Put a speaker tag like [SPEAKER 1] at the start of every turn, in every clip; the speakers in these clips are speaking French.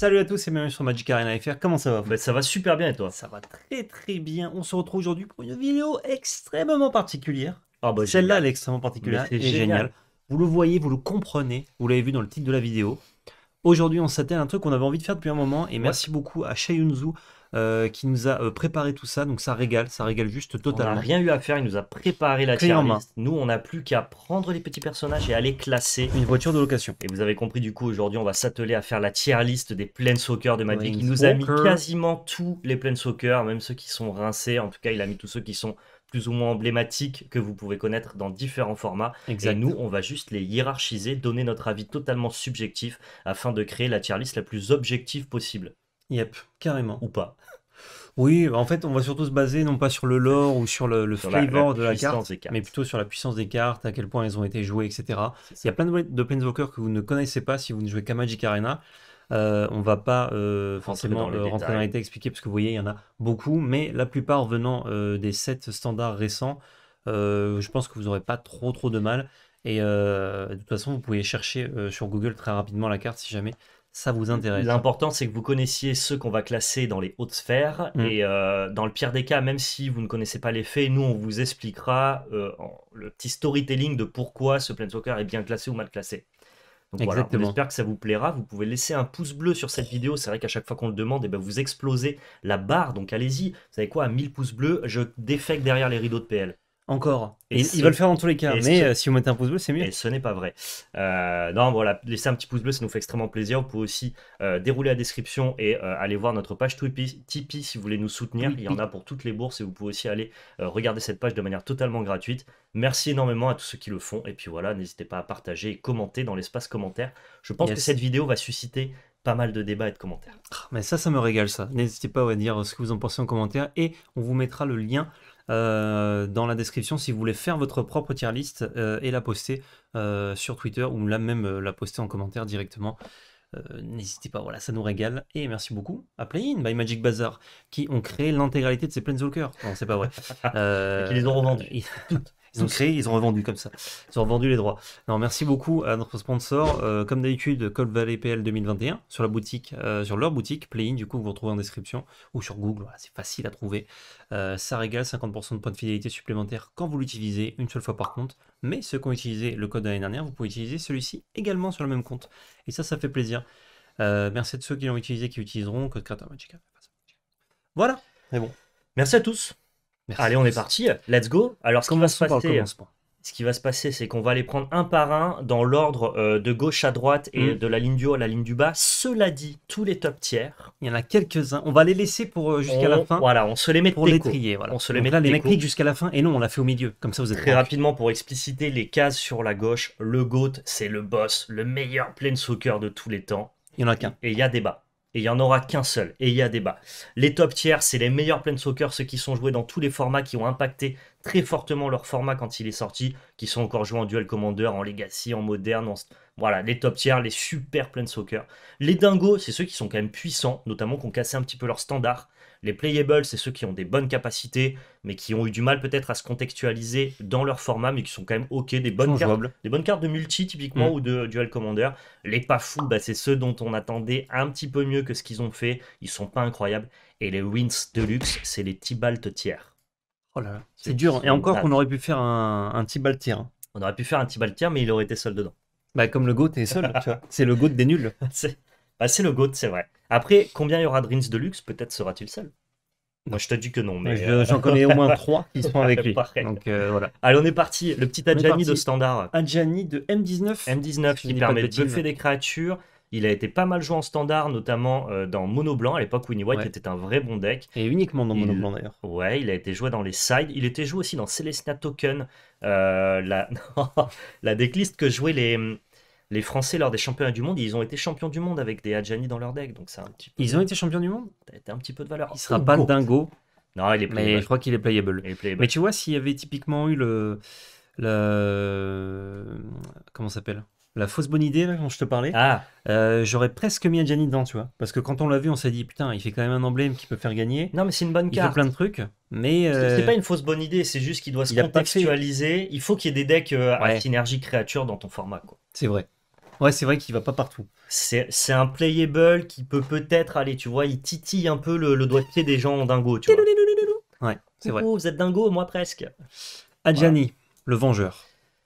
[SPEAKER 1] Salut à tous et bienvenue sur Magic Arena FR. Comment ça va bah, Ça va super bien et toi Ça va très très bien. On se retrouve aujourd'hui pour une vidéo extrêmement particulière. Ah bah, Celle-là, elle est extrêmement particulière. C'est bah, génial. Vous le voyez, vous le comprenez. Vous l'avez vu dans le titre de la vidéo. Aujourd'hui, on s'attelle à un truc qu'on avait envie de faire depuis un moment. Et merci beaucoup à Shayunzu euh, qui nous a euh, préparé tout ça. Donc ça régale, ça régale juste totalement. On n'a rien eu à faire, il nous a préparé la tier list. Nous, on n'a plus qu'à prendre les petits personnages et à les classer. Une voiture de location. Et vous avez compris, du coup, aujourd'hui, on va s'atteler à faire la tier list des soccer de Madrid Il nous a mis quasiment tous les soccer, même ceux qui sont rincés. En tout cas, il a mis tous ceux qui sont plus ou moins emblématiques que vous pouvez connaître dans différents formats. Et nous, on va juste les hiérarchiser, donner notre avis totalement subjectif afin de créer la tier list la plus objective possible. Yep, carrément. Ou pas. Oui, en fait, on va surtout se baser non pas sur le lore ou sur le, flavor de la carte, mais plutôt sur la puissance des cartes, à quel point elles ont été jouées, etc. Il y a plein de, de que vous ne connaissez pas si vous ne jouez qu'à Magic Arena. On euh, on va pas euh, forcément euh, rentrer dans, les détails expliquer parce que vous voyez, il y en a beaucoup, mais la plupart venant des sets standards récents, je pense que vous n'aurez pas trop trop de mal. Et de toute façon, vous pouvez chercher sur Google très rapidement la carte si jamais ça vous intéresse. L'important, c'est que vous connaissiez ceux qu'on va classer dans les hautes sphères. Mm. Et euh, dans le pire des cas, même si vous ne connaissez pas les faits, nous, on vous expliquera euh, le petit storytelling de pourquoi ce Planeswalker est bien classé ou mal classé. Donc Exactement. voilà, j'espère que ça vous plaira. Vous pouvez laisser un pouce bleu sur cette vidéo. C'est vrai qu'à chaque fois qu'on le demande, et eh ben vous explosez la barre. Donc allez-y. Vous savez quoi, à 1000 pouces bleus, je défecte derrière les rideaux de PL encore. Et, ils veulent faire dans tous les cas, mais euh, si vous mettez un pouce bleu, c'est mieux. Et ce n'est pas vrai. Euh, non, voilà, laissez un petit pouce bleu, ça nous fait extrêmement plaisir. Vous pouvez aussi euh, dérouler la description et aller voir notre page Tipeee, si vous voulez nous soutenir. Il y en a pour toutes les bourses et vous pouvez aussi aller regarder cette page de manière totalement gratuite. Merci énormément à tous ceux qui le font. Et puis voilà, n'hésitez pas à partager et commenter dans l'espace commentaire. Je pense que cette vidéo va susciter pas mal de débats et de commentaires. Ah, mais ça, ça me régale ça. N'hésitez pas à dire ce que vous en pensez en commentaire et on vous mettra le lien euh, dans la description si vous voulez faire votre propre tier list euh, et la poster euh, sur Twitter ou là même la poster en commentaire directement. N'hésitez pas, voilà, ça nous régale. Et merci beaucoup à Playin by Magic Bazaar qui ont créé l'intégralité de ces Planeswalkers. Non, c'est pas vrai. qui les ont revendus. Ils ont créé, ils ont revendu comme ça. Ils ont revendu les droits. Non, merci beaucoup à notre sponsor, euh, comme d'habitude, Cold Valley PL 2021, sur la boutique, euh, sur leur boutique, Playin, du coup, vous retrouvez en description, ou sur Google, c'est facile à trouver. Euh, ça régale 50% de points de fidélité supplémentaires quand vous l'utilisez, une seule fois par compte. Mais ceux qui ont utilisé le code de l'année dernière, vous pouvez utiliser celui-ci également sur le même compte. Et ça, ça fait plaisir. merci à ceux qui l'ont utilisé, qui utiliseront, code créateur Voilà, Mais bon. Merci à tous. Allez, on est parti. Let's go. Alors, ce qu'on va se passer, ce qui va se passer, c'est qu'on va les prendre un par un dans l'ordre euh, de gauche à droite et mm. de la ligne du haut à la ligne du bas. Cela dit, tous les top tiers. Il y en a quelques-uns. On va les laisser pour euh, jusqu'à la fin. Voilà, on se les met pour les trier. Voilà. On se les met là, les mecs jusqu'à la fin et non, on l'a fait au milieu. Comme ça, vous êtes très rapidement pour expliciter les cases sur la gauche. Le goat, c'est le boss, le meilleur soccer de tous les temps. Il y en a qu'un. Et il y a débat et il n'y en aura qu'un seul, et il y a débat. Les top tiers, c'est les meilleurs planes ceux qui sont joués dans tous les formats, qui ont impacté très fortement leur format quand il est sorti, qui sont encore joués en duel commander, en legacy, en moderne, en... voilà, les top tiers, les super planeswalkers. Les dingos, c'est ceux qui sont quand même puissants, notamment qui ont cassé un petit peu leur standard, les playables, c'est ceux qui ont des bonnes capacités, mais qui ont eu du mal peut-être à se contextualiser dans leur format, mais qui sont quand même ok, des bonnes, cartes, des bonnes cartes de multi typiquement mm. ou de dual commander. Les pas fous, bah, c'est ceux dont on attendait un petit peu mieux que ce qu'ils ont fait. Ils sont pas incroyables. Et les wins de luxe, c'est les Tibalt tiers. Oh là c'est dur. Et encore qu'on aurait pu faire un, un Tibalt tiers. Hein. On aurait pu faire un Tibalt tiers, mais il aurait été seul dedans. Bah, comme le GOAT est seul, tu vois. C'est le go des nuls. c'est bah, c'est le GOAT, c'est vrai. Après, combien il y aura de Rins de luxe Peut-être sera-t-il seul. Moi, je te dis que non. mais euh, J'en connais au moins trois qui sont avec lui. Donc, euh, voilà. Allez, on est parti. Le petit Adjani de standard. Adjani de M19. M19 qui permet de buffer des créatures. Il a été pas mal joué en standard, notamment euh, dans mono blanc, à l'époque où White était un vrai bon deck. Et uniquement dans mono blanc d'ailleurs. Ouais, il a été joué dans les sides. Il était joué aussi dans Celestia Token, la... la decklist que jouaient les, les Français, lors des championnats du monde, ils ont été champions du monde avec des Adjani dans leur deck. Donc, c'est Ils ont été champions du monde T'as un petit peu de valeur. Il sera pas dingo. Non, il est Mais je crois qu'il est playable. Mais tu vois, s'il y avait typiquement eu le. le... Comment s'appelle la fausse bonne idée là, dont je te parlais, ah. Euh, j'aurais presque mis Adjani dedans, tu vois. Parce que quand on l'a vu, on s'est dit, putain, il fait quand même un emblème qui peut faire gagner. Non, mais c'est une bonne carte. Il fait plein de trucs. Mais euh, c'est pas une fausse bonne idée, c'est juste qu'il doit se contextualiser. Il faut qu'il y ait des decks euh, avec à synergie créature dans ton format, quoi. C'est vrai. Ouais, c'est vrai qu'il va pas partout. C'est un playable qui peut peut-être aller, tu vois, il titille un peu le, doigt de pied des gens en dingo, tu vois. Ouais, c'est vrai. vous êtes dingo, moi presque. Adjani, le vengeur,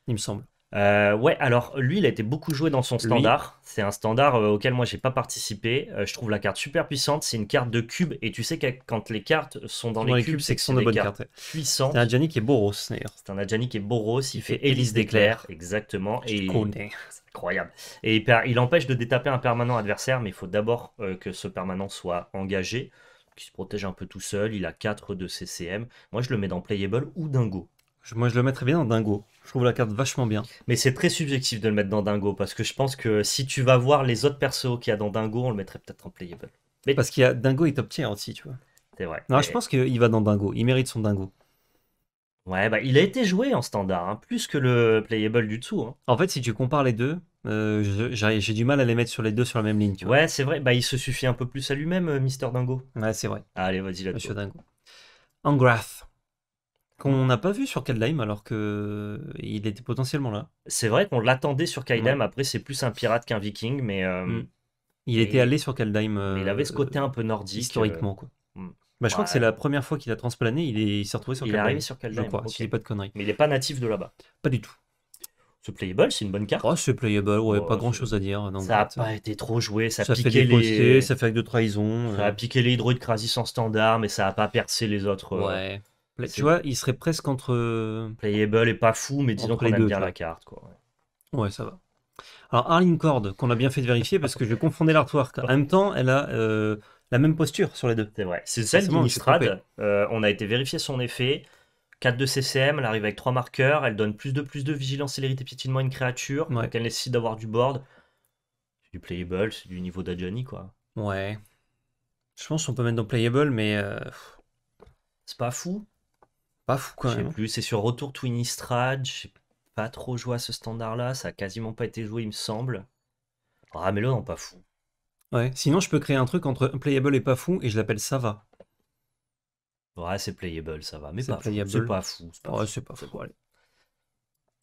[SPEAKER 1] il me semble. Euh, ouais, alors lui, il a été beaucoup joué dans son standard. C'est un standard euh, auquel moi j'ai pas participé. Euh, je trouve la carte super puissante. C'est une carte de cube et tu sais que quand les cartes sont dans, les, cubes, c'est que ce sont des bonnes cartes, puissantes. C'est un Adjani qui est Boros d'ailleurs. C'est un Adjani qui est Boros. Il, fait Hélice d'éclair, exactement. et C'est incroyable. Et il, empêche de détaper un permanent adversaire, mais il faut d'abord que ce permanent soit engagé, qui se protège un peu tout seul. Il a 4 de CCM. Moi, je le mets dans Playable ou Dingo. Moi, je le mettrais bien dans Dingo. Je trouve la carte vachement bien. Mais c'est très subjectif de le mettre dans Dingo, parce que je pense que si tu vas voir les autres persos qu'il y a dans Dingo, on le mettrait peut-être en playable. Mais... Parce qu'il y a Dingo il top aussi, tu vois. C'est vrai. Non, je pense qu'il va dans Dingo. Il mérite son Dingo. Ouais, bah, il a été joué en standard, hein, plus que le playable du dessous. Hein. En fait, si tu compares les deux, euh, j'ai du mal à les mettre sur les deux sur la même ligne. Ouais, c'est vrai. Bah, il se suffit un peu plus à lui-même, euh, Mister Dingo. Ouais, c'est vrai. Allez, vas-y là-dessus. Monsieur Dingo. Engrath qu'on n'a pas vu sur Kaldheim alors qu'il euh, était potentiellement là. C'est vrai qu'on l'attendait sur Kaldheim. Après, c'est plus un pirate qu'un viking, mais euh, mm. il était allé sur Kaldheim. il avait ce euh, côté un peu nordique historiquement, quoi. Mm. Bah, je crois que c'est la première fois qu'il a transplané. Il s'est retrouvé sur Kaldheim. Il est arrivé sur Kaldheim, je crois, pas de conneries. Mais il n'est pas natif de là-bas. Pas du tout. Ce playable, c'est une bonne carte. Oh, ah, ce playable, ouais, oh, pas grand chose à dire. ça n'a pas été trop joué, ça, a piqué fait les... Postés, ça fait avec de trahison. Ça a piqué les hydroïdes crasis sans standard, mais ça n'a pas percé les autres. Ouais tu vois, il serait presque entre. Euh, playable et pas fou, mais disons qu'on aime deux, bien la carte. Quoi. Ouais, ça va. Alors, Arlene Cord, qu'on a bien fait de vérifier parce que je vais confondais l'artwork. En même temps, elle a euh, la même posture sur les deux. C'est vrai. C'est celle euh, on a été vérifier son effet. 4 de CCM, elle arrive avec 3 marqueurs. Elle donne plus de plus de vigilance, célérité, piétinement à une créature. Donc, elle nécessite d'avoir du board. C'est du playable, c'est du niveau d'Adjani, quoi. Ouais. Je pense qu'on peut mettre dans playable, mais. C'est pas fou. Pas fou quand même. Hein. plus, c'est sur Retour Twinistrad. Je n'ai pas trop joué à ce standard-là, ça a quasiment pas été joué, il me semble. Ramelo, ah, non, pas fou. Ouais, sinon je peux créer un truc entre playable et pas fou et je l'appelle ça va. Ouais, c'est playable, ça va, mais pas fou. C'est pas fou. ouais, c'est pas fou.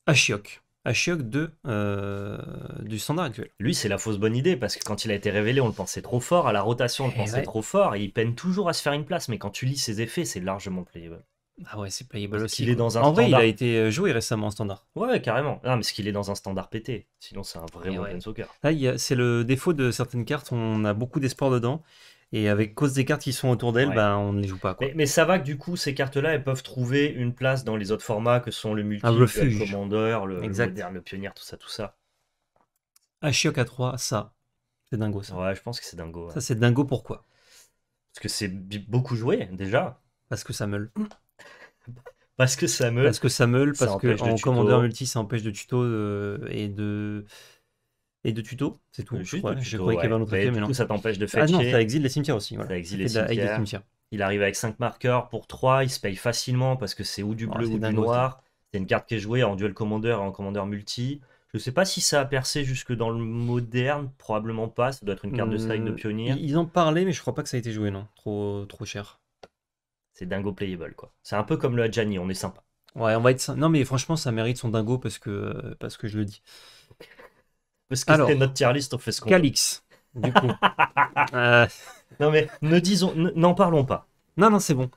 [SPEAKER 1] Ashiok. Ashiok 2 euh, du standard actuel. Lui, c'est la fausse bonne idée parce que quand il a été révélé, on le pensait trop fort. À la rotation, on le eh pensait trop fort. Et il peine toujours à se faire une place, mais quand tu lis ses effets, c'est largement playable. Ah ouais, c'est playable aussi. est dans en vrai, il a été euh, joué récemment en standard. Ouais, carrément. Non, mais ce qu'il est dans un standard pété. Sinon, c'est un vrai Modern eh Soccer. c'est le défaut de certaines cartes. On a beaucoup d'espoir dedans. Et avec cause des cartes qui sont autour d'elles, bah, on ne les joue pas. Quoi. Mais, ça va que du coup, ces cartes-là, elles peuvent trouver une place dans les autres formats que sont le multi, le commandeur, le, moderne, le pionnier, tout ça, tout ça. Ashiok à 3, ça. C'est dingo ça. Ouais, je pense que c'est dingo. Ça, c'est dingo pourquoi Parce que c'est beaucoup joué déjà. Parce que ça meule. Parce que ça meule. Parce que ça meule, parce qu'en commandeur multi, ça empêche de tuto euh, et de. Et de tuto, c'est tout. Euh, je, crois, qu'il avait mais non. ça t'empêche de fetcher. Ah non, ça exile les cimetières aussi. les Il arrive avec 5 marqueurs pour 3, il se paye facilement parce que c'est ou du oh, bleu ou du noir. C'est une carte qui est jouée en duel commandeur et en commandeur multi. Je ne sais pas si ça a percé jusque dans le moderne, probablement pas. Ça doit être une carte de style de hmm, pionnier. Ils en parlaient, mais je crois pas que ça a été joué, non. Trop, trop cher c'est dingo playable quoi. C'est un peu comme le Adjani, on est sympa. Ouais, on va être non mais franchement ça mérite son dingo parce que parce que je le dis. Parce que c'était notre tier list, on fait ce qu'on Calix. Du coup. Euh. Non mais ne disons n'en parlons pas. Non non, c'est bon.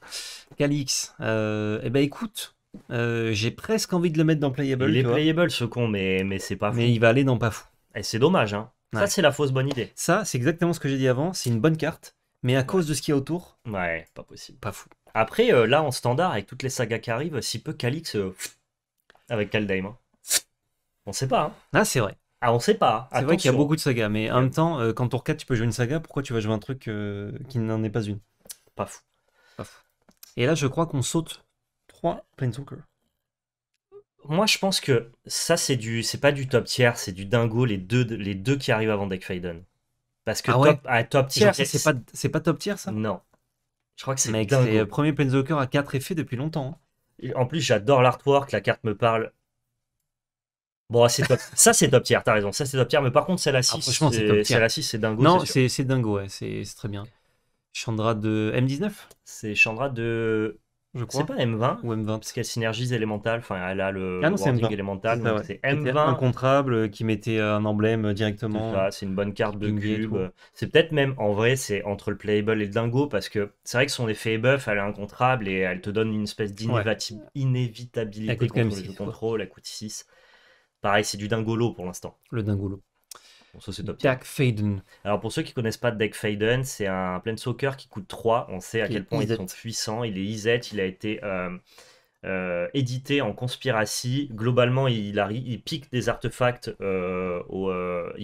[SPEAKER 1] Calix. Euh, eh ben écoute, euh, j'ai presque envie de le mettre dans playable. Il est playable ce con mais c'est pas fou. Mais il va aller dans pas fou. Et c'est dommage hein. Ça c'est la fausse bonne idée. Ça, c'est exactement ce que j'ai dit avant, c'est une bonne carte mais à cause de ce qu'il y a autour. Ouais, pas possible. Pas fou. Après, euh, là, en standard, avec toutes les sagas qui arrivent, si peu Calix euh, avec Kaldheim. Hein. On sait pas. Hein. Ah, c'est vrai. Ah, on sait pas. C'est vrai qu'il y a beaucoup de sagas, mais en même temps, euh, quand tour 4, tu peux jouer une saga, pourquoi tu vas jouer un truc qui n'en est pas une Pas fou. Pas fou. Et là, je crois qu'on saute 3 Planeswalker. Moi, je pense que ça, c'est du, c'est pas du top tier, c'est du dingo, les deux, les deux qui arrivent avant Deck Faden. Parce que ah top, à tier. C'est pas, top tier ça Non. Je crois que c'est c'est le euh, premier Penzoker à 4 effets depuis longtemps. Hein. En plus, j'adore l'artwork, la carte me parle. Bon, ah, ça, c'est top tier, t'as raison. Ça, c'est top tier. Mais par contre, celle-là, 6, ah, franchement, c'est Celle-là, c'est dingo. Non, c'est dingo, ouais. C'est très bien. Chandra de M19 C'est Chandra de je C'est pas M20 Ou M20 Parce qu'elle synergise élémentale enfin elle a le ah non, c'est M20. c'est M20. qui mettait un emblème directement. C'est une bonne carte de cube. C'est peut-être même, en vrai, c'est entre le Playable et le Dingo, parce que c'est vrai que son effet buff, elle est incontrable et elle te donne une espèce d'inévitabilité contre le contrôle, elle coûte 6. Pareil, c'est du dingolo pour l'instant. Le dingolo ça, c'est top. Dak Faden. Alors, pour ceux qui connaissent pas Dak Faden, c'est un plein soccer qui coûte 3. On sait à quel point ils sont puissants. Il est IZ, il a été euh, euh, édité en conspiracy. Globalement, il, pique des artefacts. Euh,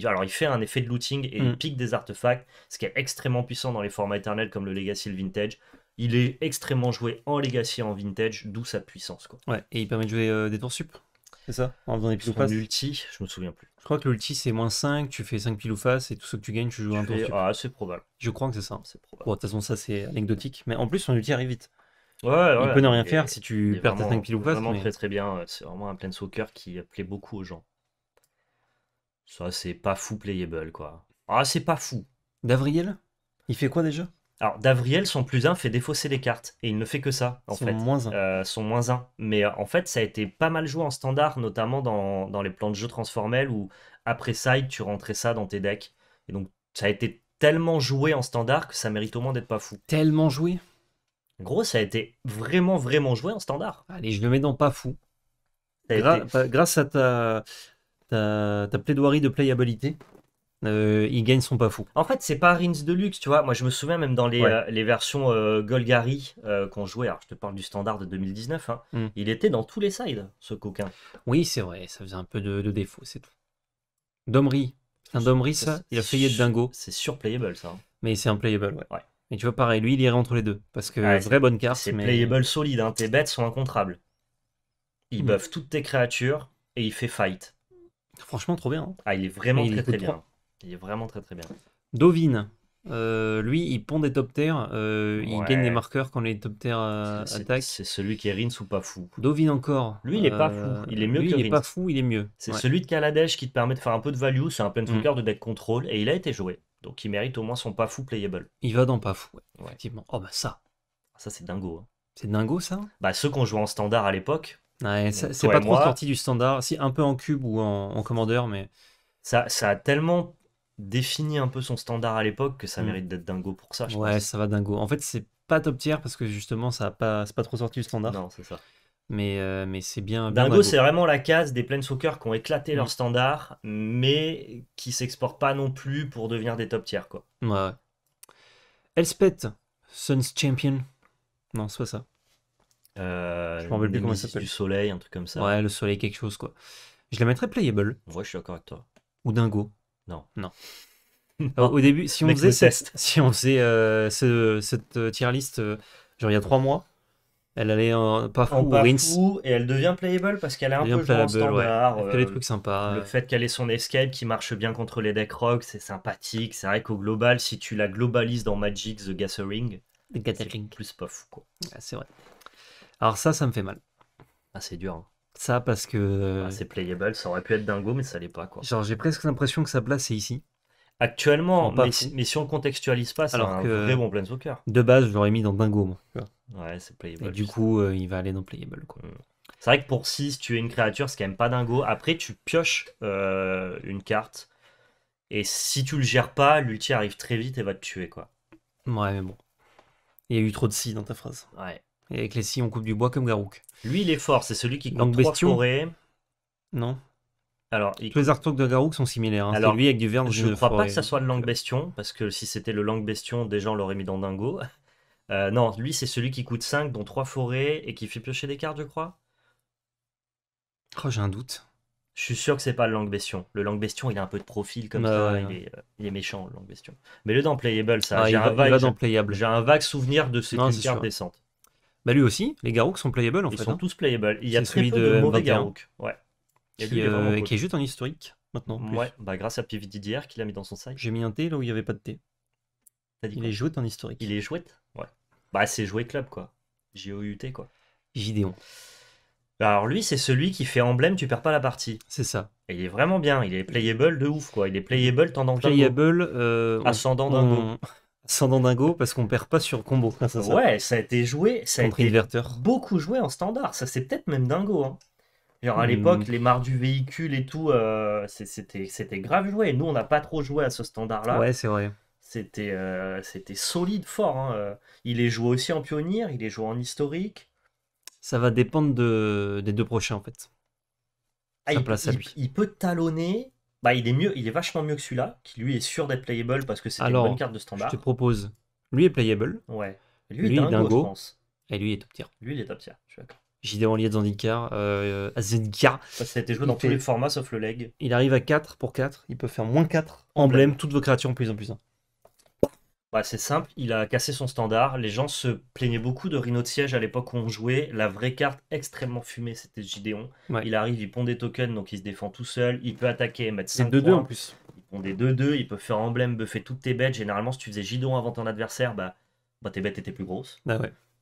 [SPEAKER 1] alors, il fait un effet de looting et il mm. pique des artefacts, ce qui est extrêmement puissant dans les formats éternels comme le Legacy et le Vintage. Il est extrêmement joué en Legacy et en Vintage, d'où sa puissance. Ouais, et il permet de jouer des tours sup, c'est ça En faisant des multi, je me souviens plus. Je crois que l'ulti c'est moins 5, tu fais 5 piles ou face et tout ce que tu gagnes, tu joues un tour. Ah, c'est probable. Je crois que c'est ça. C'est de toute façon, ça c'est anecdotique. Mais en plus, son ulti arrive vite. Ouais, il peut ne rien faire si tu perds ta 5 piles ou face. vraiment très très bien. C'est vraiment un plein soccer qui plaît beaucoup aux gens. Ça, c'est pas fou playable quoi. Ah, c'est pas fou. Davriel Il fait quoi déjà alors, Davriel, son plus 1 fait défausser les cartes, et il ne fait que ça, en son fait. Moins 1. Euh, son moins 1. Mais euh, en fait, ça a été pas mal joué en standard, notamment dans, les plans de jeu transformels, où après side, tu rentrais ça dans tes decks. Et donc, ça a été tellement joué en standard que ça mérite au moins d'être pas fou. Tellement joué Gros, ça a été vraiment, vraiment joué en standard. Allez, je le mets dans pas fou. Grâce à ta, ta, ta plaidoirie de playabilité, euh, ils gagnent sont pas fous. En fait, c'est pas Rins de luxe, tu vois. Moi, je me souviens même dans les, euh, versions euh, Golgari euh, qu'on jouait, alors je te parle du standard de 2019, hein. mm. il était dans tous les sides, ce coquin. Oui, c'est vrai, ça faisait un peu de, défaut, c'est tout. Domri, un Domri, ça, il a failli être dingo. C'est surplayable, ça. Hein. Mais c'est un playable, ouais. Et tu vois, pareil, lui, il irait entre les deux. Parce que, une vraie bonne carte. C'est playable solide, hein. tes bêtes sont incontrables. Il mm. buff toutes tes créatures et il fait fight. Franchement, trop bien. Hein. Ah, il est vraiment très, très bien. Il est vraiment très très bien. Dovin, euh, lui, il pond des top tiers, euh, il gagne des marqueurs quand les top tiers euh, attaquent. C'est celui qui est rinse ou pas fou. Dovin encore. Lui, il est pas fou. Il est mieux que il Il est pas fou, il est mieux. C'est celui de Kaladesh qui te permet de faire un peu de value. C'est un mm. plein de deck control et il a été joué. Donc il mérite au moins son pas fou playable. Il va dans pas fou, effectivement. Oh bah ça. Ça, c'est dingo. Hein. C'est dingo ça Bah ceux qu'on jouait en standard à l'époque. c'est pas trop sorti du standard. Si, un peu en cube ou en, en commandeur, mais. Ça, ça a tellement définit un peu son standard à l'époque que ça mm. mérite d'être dingo pour ça. Je ouais, ça va dingo. En fait, c'est pas top tier parce que justement, ça a pas, c'est pas trop sorti le standard. Non, c'est ça. Mais, euh, mais c'est bien, dingo, c'est vraiment la case des soccer qui ont éclaté leur mm. standard, mais qui s'exportent pas non plus pour devenir des top tiers. Quoi. Ouais, Elspeth, Suns Champion. Non, soit ça. Euh, je m'en rappelle plus comment ça s'appelle. Du soleil, un truc comme ça. Ouais, le soleil, quelque chose, quoi. Je la mettrais playable. Ouais, je suis d'accord avec toi. Ou dingo. Non. Non. au début, si on faisait, cette, si on faisait euh, ce, cette euh, tier list, euh, genre il y a trois mois, elle allait en pas fou, en et elle devient playable parce qu'elle est un peu plus standard. trucs sympas. Le fait qu'elle ait son escape qui marche bien contre les decks rock, c'est sympathique. C'est vrai qu'au global, si tu la globalises dans Magic the Gathering, The Gathering. plus pas quoi. c'est vrai. Alors ça, ça me fait mal. Ah, c'est dur. Hein ça parce que. Ah, c'est playable, ça aurait pu être dingo, mais ça l'est pas quoi. Genre j'ai presque l'impression que sa place est ici. Actuellement, mais, si on contextualise pas, c'est un que vrai bon Planeswalker. De base, je l'aurais mis dans Dingo. Ouais, c'est playable. Et du coup, euh, il va aller dans playable. Quoi. Mm. C'est vrai que pour tu es une créature, c'est quand même pas dingo. Après, tu pioches euh, une carte. Et si tu le gères pas, l'ulti arrive très vite et va te tuer, quoi. Ouais, mais bon. Il y a eu trop de si dans ta phrase. Ouais. Et avec les six, on coupe du bois comme Garouk. Lui, il est fort, c'est celui qui compte 3 forêts. Non. Alors, Tous les artworks de Garouk sont similaires. Hein. Alors, lui avec du vert. Je ne crois pas que ça soit le langue bestion, parce que si c'était le langue bestion, des gens l'auraient mis dans Dingo. Euh, non, lui, c'est celui qui coûte 5, dont 3 forêts, et qui fait piocher des cartes, je crois. Oh, j'ai un doute. Je suis sûr que c'est pas le langue bestion. Le langue bestion, il a un peu de profil comme bah ça. Euh, il, est, méchant, le langue bestion. Mais le dans Playable, ça. j'ai un, vague, souvenir de ce une cartes bah lui aussi, les Garouks sont playables en fait. Ils sont hein. tous playables. Il y a très de, mauvais Garouk. Ouais. Euh, qui, est juste en historique maintenant. Ouais, bah grâce à Didier qu'il l'a mis dans son sac J'ai mis un T là où il n'y avait pas de T. il est joué en historique. Il est joué Ouais. Bah c'est joué club quoi. J-O-U-T quoi. Gideon. Bah, alors lui, c'est celui qui fait emblème, tu perds pas la partie. C'est ça. Et il est vraiment bien, il est playable de ouf quoi. Il est playable tendant Playable, euh, ascendant d'un sans Dingo, parce qu'on perd pas sur combo. ouais, ça a été joué, ça a été beaucoup joué en standard. Ça, c'est peut-être même dingo. Hein. Genre à hmm. l'époque, les marques du véhicule et tout, euh, c'était grave joué. nous, on n'a pas trop joué à ce standard-là. Ouais, c'est vrai. C'était euh, solide, fort. Hein, euh. Il est joué aussi en pionnier, il est joué en historique. Ça va dépendre de, des deux prochains, en fait. Ah, il peut talonner, bah, il est mieux, il est vachement mieux que celui-là, qui lui est sûr d'être playable parce que c'est une bonne carte de standard. Je te propose. Lui est playable. Ouais. Lui, est dingo, Et lui est top tier. Lui, il est top tier, je suis d'accord. JD en lié Zendikar. Euh, Zendikar. Ça, a été joué dans tous les formats sauf le leg. Il arrive à 4 pour 4. Il peut faire moins 4. Emblème, toutes vos créatures en plus en plus bah, C'est simple, il a cassé son standard. Les gens se plaignaient beaucoup de Rhino de Siège à l'époque où on jouait. La vraie carte extrêmement fumée, c'était Gideon. Il arrive, il pond des tokens, donc il se défend tout seul. Il peut attaquer mettre 5 2-2 en plus. Il pond des 2-2, il peut faire emblème, buffer toutes tes bêtes. Généralement, si tu faisais Gideon avant ton adversaire, bah, bah tes bêtes étaient plus grosses. Ah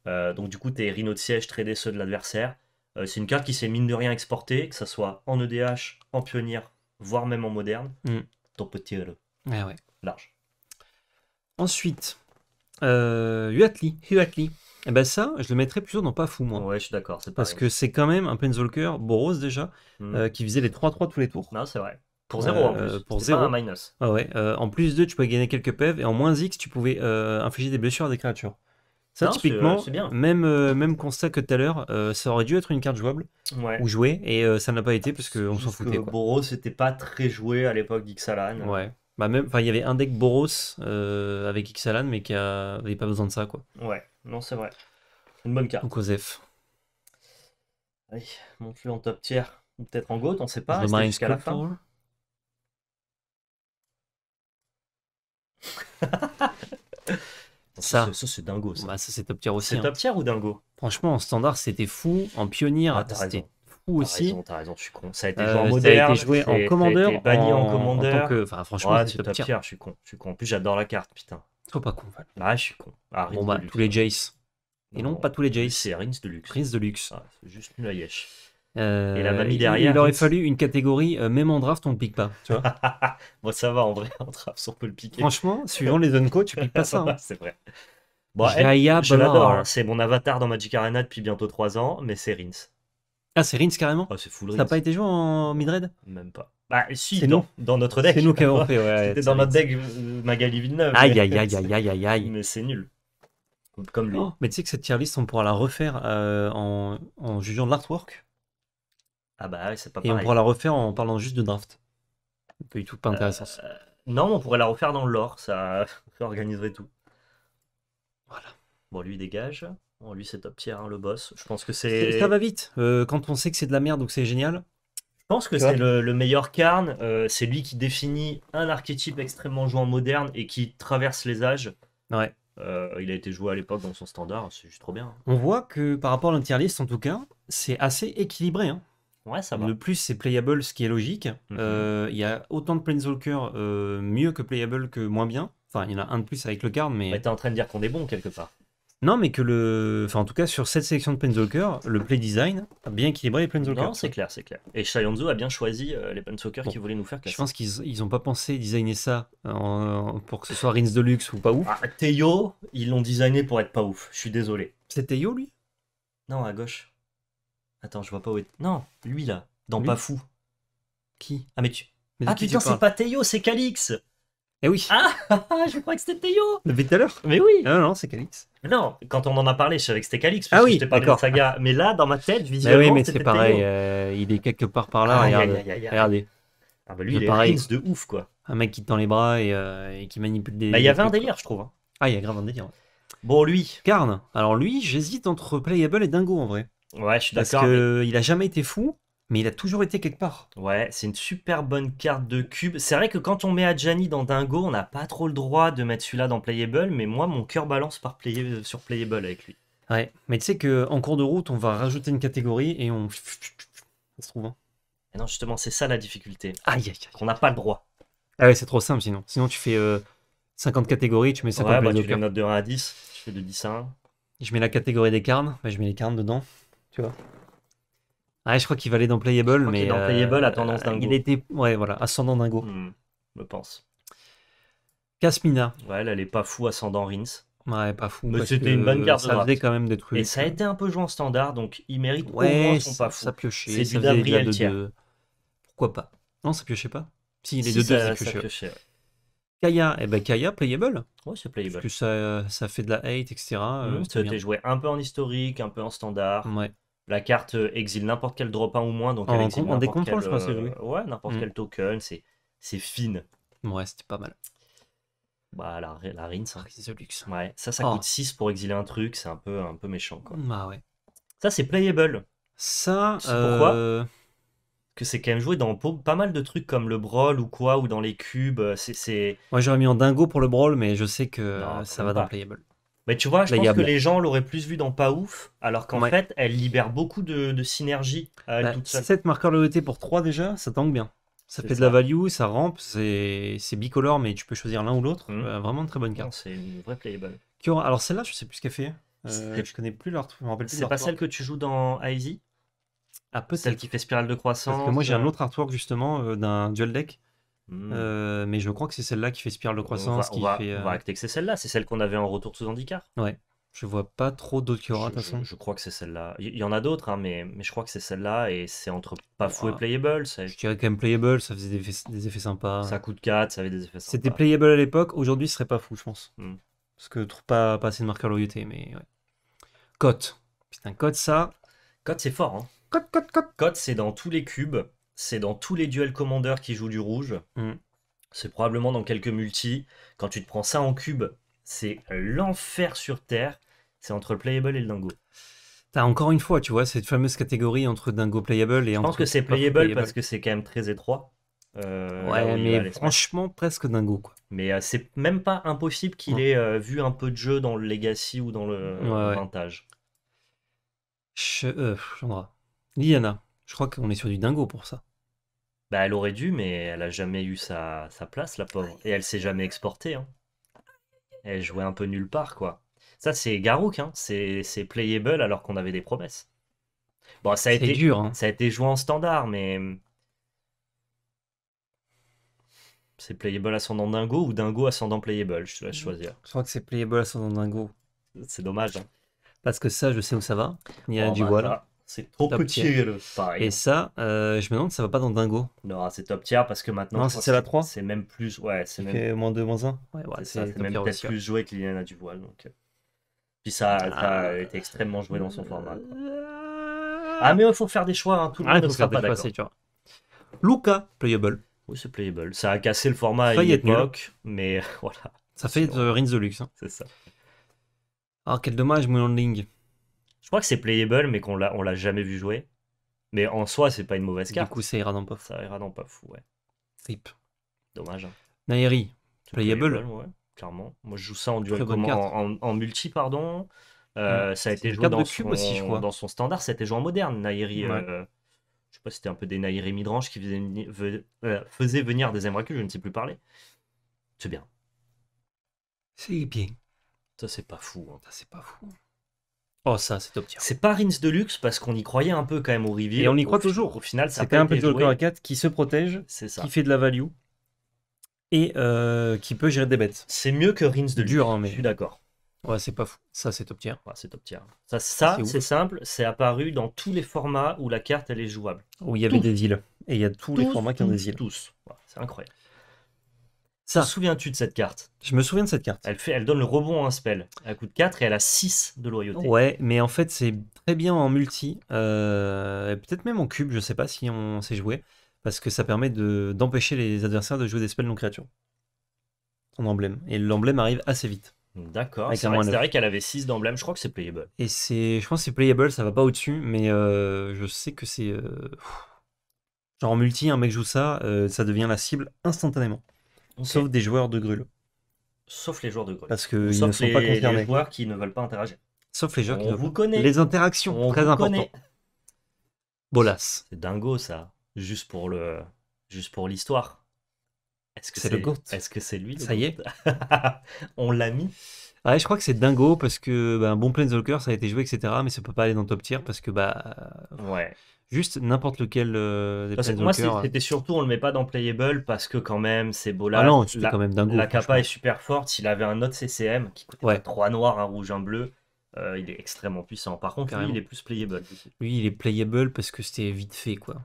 [SPEAKER 1] euh, donc du coup, tes Rhino de Siège tradaient ceux de l'adversaire. Euh, c'est une carte qui s'est mine de rien exportée, que ce soit en EDH, en pionnière, voire même en moderne. Mm. Ton petit e. héros. Ah Large. Ensuite, euh, Huatli. Et eh ben ça, je le mettrais plutôt dans pas fou, moi. Ouais, je suis d'accord. Parce que c'est quand même un Penzolker, Boros déjà, hmm. euh, qui visait les 3-3 tous les tours. Non, c'est vrai. Pour 0 euh, en plus. Pour 0. minus. Ah en plus 2, tu pouvais gagner quelques PEV. Et en moins X, tu pouvais infliger des blessures à des créatures. Ça, typiquement, bien. Même, même constat que tout à l'heure, ça aurait dû être une carte jouable ou jouée, et ça n'a pas été parce qu'on s'en foutait. Boros, n'était pas très joué à l'époque d'Ixalan. Ouais. Bah, même, enfin, il y avait un deck Boros euh, avec Xalan, mais qui n'avait pas besoin de ça, quoi. Ouais, non, c'est vrai. Une bonne carte. Ou Osef. ouais monte-le en top tier. Ou peut-être en GOAT, on sait pas. jusqu'à la fin. ça, ça, c'est dingo. Bah, ça, c'est top tier aussi. C'est top hein. tier ou dingo Franchement, en standard, c'était fou. En pionnier, ah, c'était aussi. aussi. Raison, raison, je suis con. Ça a été euh, joué en été en commandeur. banni en, commandeur. Enfin, franchement, je suis top, Je suis con. Je suis con. En plus, j'adore la carte, putain. Trop pas con, ah, je suis con. Arrête ah, bon, bah, tous les hein. Jace. Et non, pas tous les Jace. C'est Rince de luxe. Rins de luxe. Ah, c'est juste une ayesh. Euh, et la mamie derrière. Il, aurait fallu une catégorie, euh, même en draft, on ne pique pas. Tu vois ça va, en vrai, en draft, on peut le piquer. Franchement, suivant les unco, tu piques pas ça. Hein. c'est vrai. Bon, eh, je l'adore, hein. c'est mon avatar dans Magic Arena depuis bientôt 3 ans, mais c'est Rince. Ah, c'est Rins carrément ah, Ça n'a pas été joué en mid-raid Même pas. Bah, si, dans, nous. dans notre deck. C'est nous qui avons fait, ouais. C'était dans notre deck euh, Magali Villeneuve. Aïe, aïe, aïe, aïe, aïe, aïe, Mais c'est nul. Comme lui. Oh, mais tu sais que cette tier list, on pourra la refaire euh, en, en, jugeant de l'artwork. Ah bah, c'est pas pareil. Et on pourra la refaire en parlant juste de draft. peut du tout, pas euh, intéressant. non, on pourrait la refaire dans l'or, ça organiserait tout. Voilà. Bon, lui, il dégage lui, c'est top tier, hein, le boss. Je pense que c'est. Ça va vite. Euh, quand on sait que c'est de la merde, donc c'est génial. Je pense que c'est le, meilleur Karn euh, c'est lui qui définit un archétype extrêmement jouant moderne et qui traverse les âges. Ouais. Euh, il a été joué à l'époque dans son standard, c'est juste trop bien. On voit que par rapport à l'interlist en tout cas, c'est assez équilibré. Hein. Ouais, ça va. Le plus, c'est playable, ce qui est logique. Mhm. Il y a autant de Planeswalker mieux que playable que moins bien. Enfin, il y en a un de plus avec le Karn mais. mais T'es en train de dire qu'on est bon quelque part. Non, mais que le. Enfin, en tout cas, sur cette sélection de Planeswalker, le play design a bien équilibré les Planeswalkers. Non, c'est clair, c'est clair. Et Shionzo a bien choisi euh, les Planeswalkers qui voulaient nous faire casser. Je pense qu'ils n'ont pas pensé designer ça euh, pour que ce soit Rins de luxe ou pas ouf. Ah, ils l'ont designé pour être pas ouf. Je suis désolé. C'est Teyo lui Non, à gauche. Attends, je vois pas où est. Non, lui là, dans Pas Fou. Qui Ah, mais tu. ah, putain, c'est pas Teyo, c'est Calix eh oui. Ah, je crois que c'était Théo. Mais tout à l'heure. Mais oui. Ah non, non, c'est Calix. Non, quand on en a parlé, je savais que c'était Calix. Parce ah que je pas de saga. Mais là, dans ma tête, bah visuellement, mais oui, mais c'est pareil. Euh, il est quelque part par là. regarde, regardez. Ah bah lui, il est de ouf, quoi. Un mec qui tend les bras euh, et, qui manipule des. Bah, il y avait un délire, je trouve. Hein. Ah, il y a grave un délire. Bon, lui. Karn. Alors lui, j'hésite entre Playable et Dingo en vrai. Ouais, je suis d'accord. Parce qu'il mais... a jamais été fou mais il a toujours été quelque part. Ouais, c'est une super bonne carte de cube. C'est vrai que quand on met Adjani dans Dingo, on n'a pas trop le droit de mettre celui-là dans Playable, mais moi, mon cœur balance par play... Euh, sur Playable avec lui. Ouais, mais tu sais qu'en cours de route, on va rajouter une catégorie et on. Ça se trouve. Hein. Et non, justement, c'est ça la difficulté. Aïe, aïe, aïe. On n'a pas le droit. Ah ouais, c'est trop simple sinon. Sinon, tu fais 50 euh, catégories, tu mets 50 ouais, bah, tu fais note de 1 à 10, tu fais de 10 à 1. Je mets la catégorie des carnes, bah, je mets les carnes dedans, tu vois. Ah, je crois qu'il va aller dans Playable, mais. Dans Playable, euh, à tendance euh, dingo. Il était, ouais, voilà, ascendant dingo. Mmh, je pense. Casmina. Ouais, elle, elle est pas fou ascendant Rins. Ouais, pas fou. Mais c'était une bonne carte. Ça faisait quand même des trucs. Et ça a été un peu joué en standard, donc il mérite ouais, au moins son pas fou. Ça piochait. C'est du Gabriel de, Pourquoi pas Non, ça piochait pas. Si, les deux, ça, deux, ça, ça piochait. Ouais. Kaya, eh ben Kaya, playable. Ouais, c'est playable. Parce que ça, ça fait de la hate, etc. Hmm, euh, ça a été joué un peu en historique, un peu en standard. Ouais. La carte euh, exile n'importe quel drop 1 ou moins, donc elle exile n'importe quel, je pense, euh, ouais, n'importe mm. quel token, c'est, c'est fine. Ouais, c'était pas mal. Bah, la, la ça. Ah, ouais, ça, oh. coûte 6 pour exiler un truc, c'est un peu, un peu méchant, quoi. Bah ouais. Ça, c'est playable. Ça, c'est pourquoi euh, que c'est quand même joué dans pas mal de trucs comme le brawl ou quoi, ou dans les cubes. C'est, Moi, j'aurais mis en dingo pour le brawl, mais je sais que ça va dans playable. Mais tu vois, je pense que les gens l'auraient plus vu dans Pas Ouf, alors qu'en fait, elle libère beaucoup de, synergie. À bah, toute seule. 7 marqueurs loyauté pour 3 déjà, ça tangue bien. Ça fait de la value, ça rampe, c'est bicolore, mais tu peux choisir l'un ou l'autre. Mhm. Euh, vraiment une très bonne carte. C'est une vraie playable. Alors celle-là, je sais plus ce qu'elle fait. Je hein. euh, je connais plus leur C'est pas celle que tu joues dans Ivy ah, Celle qui fait spirale de croissance. Parce que moi, j'ai un euh. autre artwork justement d'un dual deck Hmm. Euh, mais je crois que c'est celle-là qui fait spirale de croissance. On va, fait, euh, acter que c'est celle-là, c'est celle, qu'on avait en retour sous handicap. Ouais. Je vois pas trop d'autres qui y aura, Je, crois que c'est celle-là. Il y, en a d'autres, hein, mais, mais je crois que c'est celle-là et c'est entre pas fou et Playable. Je dirais quand même Playable, ça faisait des effets, sympas. Ça coûte 4, ça avait des effets sympas. C'était Playable à l'époque, aujourd'hui ce serait pas fou, je pense. Hmm. Parce que trouve pas assez de marqueurs loyauté, mais ouais. Cote. Putain, Cote, ça. Cote, c'est fort, hein. Cote, Cote, c'est dans tous les cubes c'est dans tous les duels commandeurs qui jouent du rouge. Mm. C'est probablement dans quelques multi. Quand tu te prends ça en cube, c'est l'enfer sur Terre. C'est entre le playable et le dingo. T'as encore une fois, tu vois, cette fameuse catégorie entre dingo playable et Je pense que c'est playable, parce que c'est quand même très étroit. Euh, ouais, mais franchement, presque dingo. Quoi. Mais euh, c'est même pas impossible qu'il ait euh, vu un peu de jeu dans le Legacy ou dans le Vintage. je crois qu'on est sur du dingo pour ça. Bah, elle aurait dû, mais elle a jamais eu sa, place, la pauvre. Et elle s'est jamais exportée. Hein. Elle jouait un peu nulle part, quoi. Ça, c'est Garouk, hein. c'est playable alors qu'on avait des promesses. Bon, ça a, été, dur, hein. ça a été joué en standard, mais. C'est playable ascendant dingo ou dingo ascendant playable Je te laisse choisir. Je crois que c'est playable ascendant dingo. C'est dommage. Parce que ça, je sais où ça va. Il y a du bah, voilà. C'est trop petit le Et ça, euh, je me demande, ça va pas dans Dingo Non, c'est top tier parce que maintenant. Non, c'est la 3 C'est même plus. Ouais, c'est moins 2, moins 1. Ouais, c'est même peut-être plus joué que Liliana Dubois. Donc... Euh. Puis ça, ah, a été extrêmement joué dans son format. Euh, ah, mais il faut faire des choix. Hein. Tout le ah, monde ne sera pas d'accord. Luca, playable. Oui, c'est playable. Ça a cassé le format ça à l'époque, mais voilà. Ça fait de hein. C'est ça. Ah, quel dommage, Moulin Ling. Je crois que c'est playable, mais qu'on l'a, on l'a jamais vu jouer. Mais en soi, c'est pas une mauvaise carte. Du coup, ça ira dans Pof. Ça ira dans Pof, ouais. Rip. Dommage. Hein. Nairi, playable. Ouais, clairement. Moi, je joue ça en duel, en, multi, pardon. Euh, ça a été joué dans son, aussi, je crois. dans son standard, ça a été joué en moderne, Nairi. Euh, je sais pas, si c'était un peu des Nairi midrange qui faisaient, euh, venir des que je ne sais plus parler. C'est bien. C'est bien. Ça, c'est pas fou. Hein. Ça, c'est pas fou. Oh, ça, c'est top tier. C'est pas Rins de luxe parce qu'on y croyait un peu quand même au Rivier. Et on y croit toujours. Au final, ça C'est un petit Joker à 4 qui se protège, ça. qui fait de la value et euh, qui peut gérer des bêtes. C'est mieux que Rins de Dur, hein, mais... Je suis d'accord. Ouais, c'est pas fou. Ça, c'est top tier. c'est top Ça, ça c'est simple. C'est apparu dans tous les formats où la carte, elle est jouable. Où il y avait des îles. Et il y a tous, les formats qui ont des îles. Tous. c'est incroyable. Ça. Souviens-tu de cette carte Je me souviens de cette carte. Elle, fait, elle donne le rebond à un spell. Elle coûte 4 et elle a 6 de loyauté. Ouais, mais en fait, c'est très bien en multi. Euh, peut-être même en cube, je sais pas si on sait jouer. Parce que ça permet d'empêcher les adversaires de jouer des spells non créatures. En emblème. Et l'emblème arrive assez vite. D'accord. C'est vrai qu'elle avait 6 d'emblème, je crois que c'est playable. Et c'est, je pense que c'est playable, ça va pas au-dessus, mais euh, je sais que c'est. Euh, genre en multi, un mec joue ça, ça devient la cible instantanément sauf des joueurs de grulot Sauf les joueurs de grue. Parce qu'ils ne sont pas concernés. les joueurs qui ne veulent pas interagir. Sauf les joueurs qui ne vous connaît. Les interactions, on très important. Bolas. C'est dingo ça, juste pour le, juste pour l'histoire. Est-ce que c'est le GOAT Est-ce que c'est lui le Ça y est, on l'a mis. Ah, je crois que c'est dingo parce que bah, un bon Planeswalker ça a été joué etc mais ça peut pas aller dans top tier parce que bah euh, ouais Juste n'importe lequel euh, des Moi, hein. c'était surtout, on le met pas dans Playable parce que quand même, c'est beau là. Ah la, quand même La capa est super forte. S'il avait un autre CCM qui coûtait trois noirs, un rouge, un bleu, euh, il est extrêmement puissant. Par contre, lui, il est plus Playable. Lui, il est Playable parce que c'était vite fait, quoi.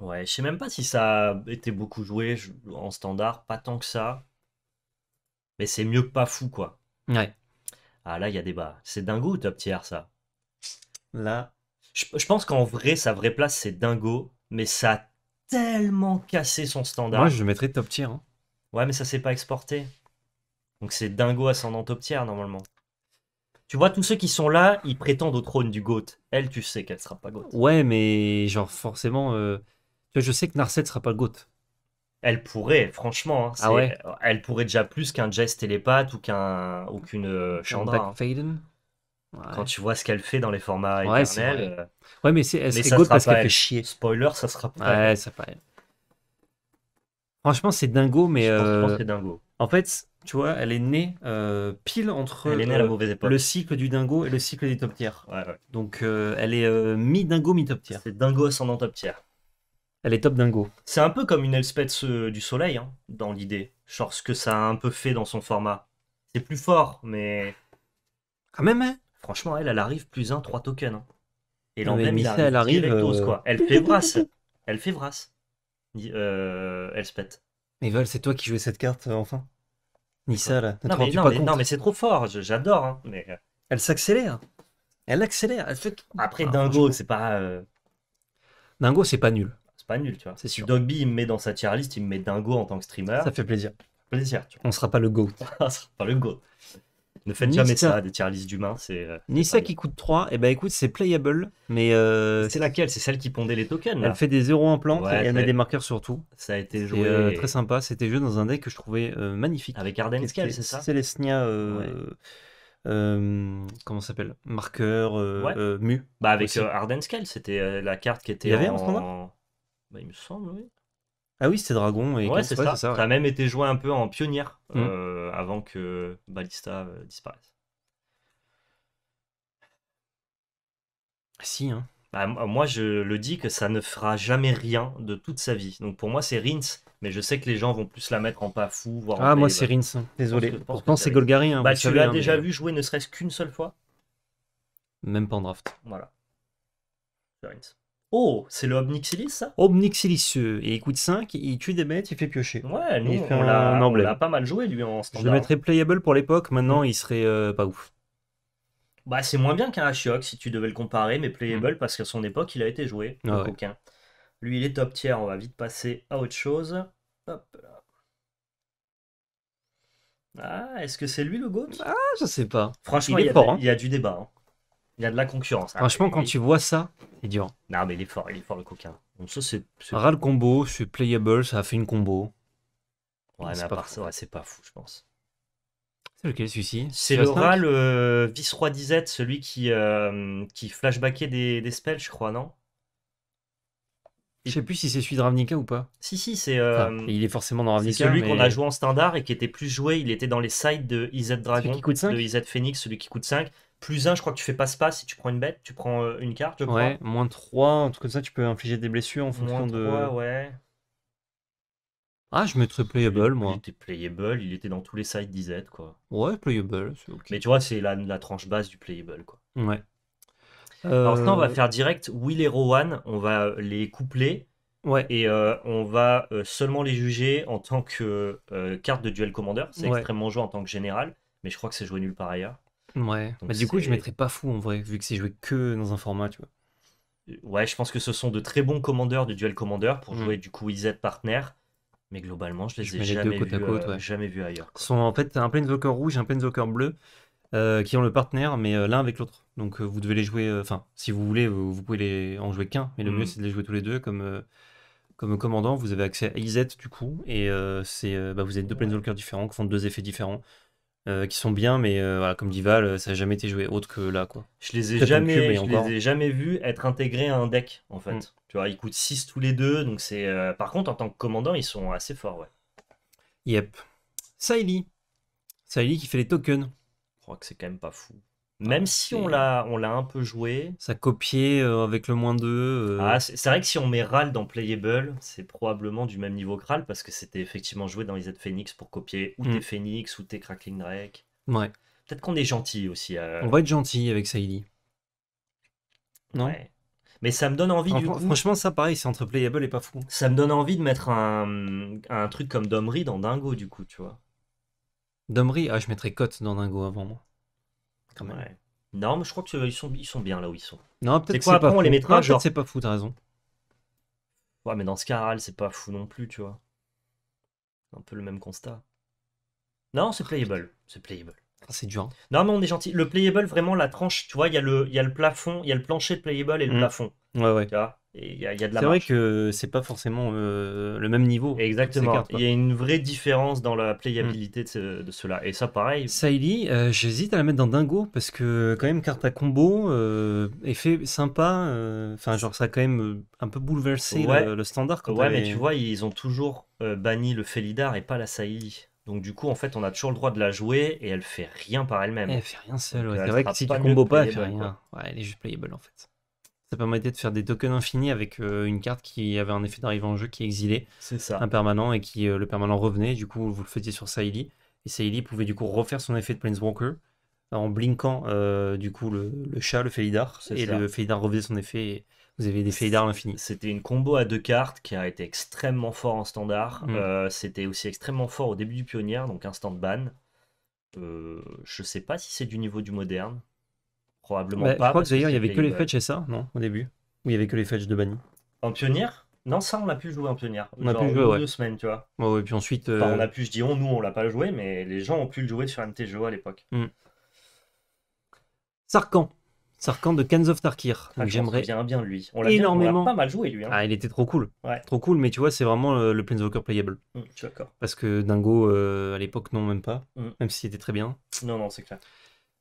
[SPEAKER 1] Ouais, je sais même pas si ça a été beaucoup joué en standard, pas tant que ça. Mais c'est mieux que pas fou, quoi. Ouais. Ah là, il y a des bas. C'est dingo, top tier, ça. Là, je, pense qu'en vrai, sa vraie place, c'est Dingo, mais ça a tellement cassé son standard. Moi, je mettrai mettrais top tier. Hein. Ouais, mais ça s'est pas exporté. Donc c'est Dingo ascendant top tier, normalement. Tu vois, tous ceux qui sont là, ils prétendent au trône du GOAT. Elle, tu sais qu'elle sera pas GOAT. Ouais, mais genre, forcément. Euh, je sais que Narset sera pas GOAT. Elle pourrait, franchement. Hein, ah ouais elle pourrait déjà plus qu'un Jess Télépath ou qu'un, ou qu'une euh, Chandra. Hein. Faden quand tu vois ce qu'elle fait dans les formats ouais, éternels. Euh, ouais, mais c'est good parce qu'elle fait chier. Spoiler, ça sera pas. Ouais, ça Franchement, c'est dingo, mais. Euh, dingo. En fait, tu vois, elle est née euh, pile entre le cycle du dingo et le cycle des top tiers. Donc, elle est mi-dingo, mi-top tiers. C'est dingo ascendant top tiers. Elle est top dingo. C'est un peu comme une Elspeth du soleil, hein, dans l'idée. Genre ce que ça a un peu fait dans son format. C'est plus fort, mais. Quand même, hein Franchement, elle, elle arrive plus un, 3 tokens. Hein. Et l'emblème, elle arrive euh, quoi. Elle fait brasse. elle fait brasse. Euh, elle se pète. Mais Val, c'est toi qui jouais cette carte, euh, enfin. enfin Nissa, là. Non mais, non, mais, c'est trop fort, j'adore. Hein, mais... Elle s'accélère. Elle accélère. fait... Après, ah, Dingo, c'est pas. Dingo, c'est pas nul. C'est pas nul, tu vois. C'est sûr. Dogby, il me met dans sa tier list, il me met Dingo en tant que streamer. Ça fait plaisir. Plaisir, On sera pas le go. On sera pas le go. Ne faites jamais ça, des tier list d'humains. C'est, euh, Nissa qui coûte 3, et bah écoute, c'est playable, euh, mais. c'est laquelle C'est celle qui pondait les tokens. Elle fait des 0 en plante et elle met des marqueurs sur tout. Ça a été joué. Euh, très sympa, c'était joué dans un deck que je trouvais magnifique. Avec Arden Scale, c'est ça Celestia. Euh, comment ça s'appelle Marqueur mu. Bah avec Arden Scale, c'était la carte qui était. Il y avait en, ce Bah, il me semble, oui. Ah oui, c'était Dragon. Et ouais, c'est ça. ça as a même été joué un peu en pionnière mm. euh, avant que Balista euh, disparaisse. Si, hein. Bah, euh, moi, je le dis que ça ne fera jamais rien de toute sa vie. Donc pour moi, c'est Rince. mais je sais que les gens vont plus la mettre en pas fou. ah, moi, c'est Rince. Hein. désolé. Pourtant, c'est Golgari. Hein, bah, tu l'as hein, déjà vu jouer ne serait-ce qu'une seule fois Même pas en draft. Voilà. C'est Rins. Oh, c'est le Obnixilis ça Obnixilis, euh, et il coûte 5, il tue des bêtes, il fait piocher. Ouais, on l'a, pas mal joué lui en Je le mettrais playable pour l'époque, maintenant mm. il serait euh, pas ouf. Bah, c'est moins bien qu'un Ashiok si tu devais le comparer, mais playable mm. parce qu'à son époque il a été joué. aucun. Ah lui il est top tiers, on va vite passer à autre chose. Ah, est-ce que c'est lui le GOAT Ah, je sais pas. Franchement, il hein. y a, du débat. Hein. Il y a de la concurrence. Hein. Franchement, quand tu vois ça, non, mais il est fort, il est fort le coquin. Donc ça, c'est. Ral combo, c'est playable, ça a fait une combo. Ouais, mais à part ça, c'est pas fou, je pense. C'est lequel celui-ci C'est le Ral euh, Vice-Roi celui qui, euh, qui flashbackait des, des spells, je crois, non je sais plus si c'est celui de Ravnica ou pas. Si, si, c'est. Euh, il est forcément dans Ravnica. celui qu'on a joué en standard et qui était plus joué. Il était dans les sides de Izet Dragon, celui qui coûte de IZ Phoenix, celui qui coûte 5 plus 1, je crois que tu fais passe-passe si tu prends une bête, tu prends euh, une carte, Ouais, moins 3, en tout cas, ça, tu peux infliger des blessures en fonction moins de. ouais. Ah, je mettrais playable, moi. Il était playable, il était dans tous les sides disette quoi. Ouais, playable, c'est ok. Mais tu vois, c'est la, tranche basse du playable, quoi. Ouais. Alors maintenant, on va euh, faire direct Will et Rowan, on va euh, les coupler. Ouais. Et on va seulement les juger en tant que carte de duel commander. C'est extrêmement joué en tant que général, mais je crois que c'est joué nulle part ailleurs. Ouais. Bah, du coup, je mettrais pas fou en vrai, vu que c'est joué que dans un format, tu vois. Euh, ouais, je pense que ce sont de très bons commandeurs de duel commandeur pour mm. jouer du coup IZ partner. Mais globalement, je les ai jamais, côte euh, jamais vus ailleurs. Ils Sont en fait un Planeswalker rouge et un Planeswalker bleu euh, qui ont le partner, mais l'un avec l'autre. Donc vous devez les jouer, enfin, si vous voulez, vous, pouvez les en jouer qu'un, mais le mm. mieux c'est de les jouer tous les deux. Comme, comme commandant, vous avez accès à IZ du coup, et c'est, bah, vous avez deux Planeswalkers différents qui font deux effets différents. Euh, qui sont bien, mais euh, voilà, comme Dival euh, ça n'a jamais été joué autre que là. Quoi. Je les ai jamais, je les ai jamais vus être intégrés à un deck, en fait. Mm. Tu vois, ils coûtent 6 tous les deux, donc c'est. Par contre, en tant que commandant, ils sont assez forts, ouais. Yep. Saily Saïli qui fait les tokens. Je crois que c'est quand même pas fou. Ah, même si on l'a, on l'a un peu joué. Ça copiait euh, avec le moins 2. Euh. Ah, c'est vrai que si on met RAL dans Playable, c'est probablement du même niveau que RAL parce que c'était effectivement joué dans les Z Phoenix pour copier ou tes mm. Phoenix ou tes Crackling Drake. Ouais. Peut-être qu'on est gentil aussi. On va être gentil avec Saïdi. Non ouais. Mais ça me donne envie. du coup, franchement, ça, pareil, c'est entre Playable et pas fou. Ça me donne envie de mettre un, truc comme Domri dans Dingo, du coup, tu vois. Domri Ah, je mettrais Cote dans Dingo avant moi. Non, mais je crois qu'ils sont, ils sont bien là où ils sont. Non, peut-être c'est pas les c'est pas fou, t'as raison. Ouais, mais dans ce cas, c'est pas fou non plus, tu vois. Un peu le même constat. Non, c'est playable. C'est playable. Ah, c'est dur. Hein. Non, mais on est gentil. Le playable, vraiment, la tranche, tu vois, il y, a le, y a le plafond, il y a le plancher de playable et le mm. plafond. Ouais, ouais. Il y, de C'est vrai que c'est pas forcément euh, le même niveau. Exactement. il y a une vraie différence dans la playabilité de, de, cela. Et ça, pareil. Saïli euh, j'hésite à la mettre dans Dingo parce que, quand même, carte à combo, effet euh, sympa. Enfin, genre, ça a quand même un peu bouleversé le, standard. ouais, mais tu vois, ils ont toujours banni le Felidar et pas la Saïli Donc du coup, en fait, on a toujours le droit de la jouer et elle fait rien par elle-même. Elle fait rien seule. C'est vrai que si tu combo pas, elle fait rien. Ouais, elle est juste playable en fait. Ça permettait de faire des tokens infinis avec euh, une carte qui avait un effet d'arrivée en jeu qui exilait un permanent et qui euh, le permanent revenait. Du coup, vous le faisiez sur Saïli. Et Saïli pouvait du coup refaire son effet de Planeswalker en blinkant euh, du coup le, chat, le Felidar. et le Felidar revenait son effet. vous avez des Felidar infinis C'était une combo à deux cartes qui a été extrêmement fort en standard. Mmh. C'était aussi extrêmement fort au début du pionnier, donc instant ban. je sais pas si c'est du niveau du moderne. Probablement bah, Je crois que d'ailleurs, il n'y avait que les euh, fetch et ça, non Au début Oui, il n'y avait que les fetch de banni. En pionnier Non, ça, on l'a pu jouer en pionnier. On a pu jouer, ouais. deux semaines, tu vois. Ouais, puis ensuite. on euh, a pu, je dis on, nous, on l'a pas joué, mais les gens ont pu le jouer sur MTGO à l'époque. Mm. Sarkan. Sarkan de Cans of Tarkir. J'aimerais bien, bien lui. On l'a énormément... pas mal joué lui. Hein. Ah, il était trop cool. Trop cool, mais tu vois, c'est vraiment le, le Planeswalker playable. Hmm, je suis d'accord. Parce que Dingo, euh, à l'époque, non, même pas. Hmm. Même s'il était très bien. Non, non, c'est clair.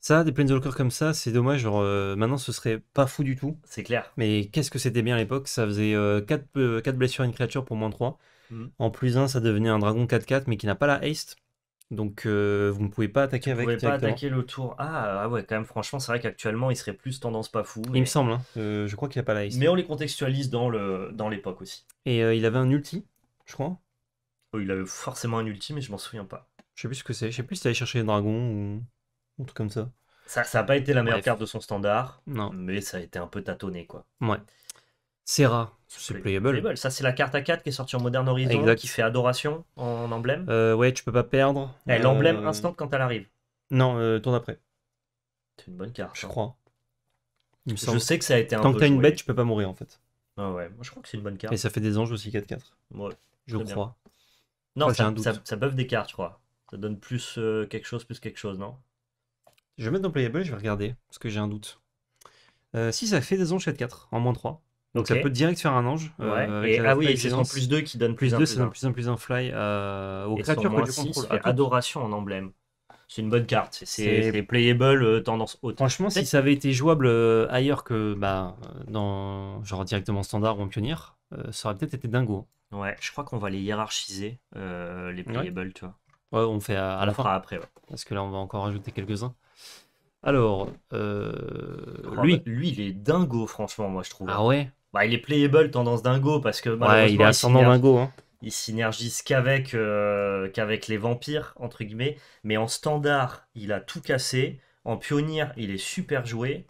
[SPEAKER 1] Ça, des Planeswalkers comme ça, c'est dommage. Genre, euh, maintenant, ce serait pas fou du tout. C'est clair. Mais qu'est-ce que c'était bien à l'époque Ça faisait 4, euh, euh, blessures à une créature pour moins 3. Mm. En plus 1, ça devenait un dragon 4-4, mais qui n'a pas la haste. Donc, vous ne pouvez pas attaquer avec. Vous ne pouvez pas attaquer le tour. Ah, ah, ouais, quand même, franchement, c'est vrai qu'actuellement, il serait plus tendance pas fou. Il me semble, hein. je crois qu'il n'a pas la haste. Mais on les contextualise dans l'époque dans aussi. Et il avait un ulti, je crois. Oh, il avait forcément un ulti, mais je m'en souviens pas. Je sais plus ce que c'est. Je sais plus si t'allais chercher un dragon ou un truc comme ça. Ça n'a pas été la meilleure carte de son standard, non. mais ça a été un peu tâtonné. quoi. Ouais. Serra, c'est playable. Ça, c'est la carte à 4 qui est sortie en Modern Horizon, exact. qui fait adoration en emblème. Euh, ouais, tu peux pas perdre. Eh, L'emblème euh, instant quand elle arrive. Non, euh, tour d'après. C'est une bonne carte. Je hein. crois. Je sais que ça a été un Tant peu que t'as une bête, tu peux pas mourir en fait. Ah ouais, moi je crois que c'est une bonne carte. Et ça fait des anges aussi 4-4. Ouais, je crois. Non, ça, ça, ça buff des cartes, je crois. Ça donne plus euh, quelque chose, plus quelque chose, non je vais mettre dans Playable, je vais regarder, parce que j'ai un doute. Euh, si ça fait des anges 7 4 en moins 3. Donc ça peut direct faire un ange. Euh, ouais. ah oui, c'est en plus 2 qui donne plus, plus 2. C'est un plus 1 plus un fly euh, aux créatures que tu contrôles. adoration en emblème. C'est une bonne carte. C'est playable tendance haute. Franchement, si ça avait été jouable ailleurs que bah, dans, genre directement standard ou en pionnier, ça aurait peut-être été dingo. Hein. Ouais, je crois qu'on va les hiérarchiser, les playables, tu vois. Ouais, on fait à, la fois après, Parce que là, on va encore ajouter quelques-uns. Alors, euh, oh, lui. Bah, lui, il est dingo, franchement, moi, je trouve. Ah ouais bah, Il est playable, tendance dingo, parce que. Ouais, il est ascendant dingo. Hein. Il synergise qu'avec euh, qu'avec les vampires, entre guillemets. Mais en standard, il a tout cassé. En pionnier, il est super joué.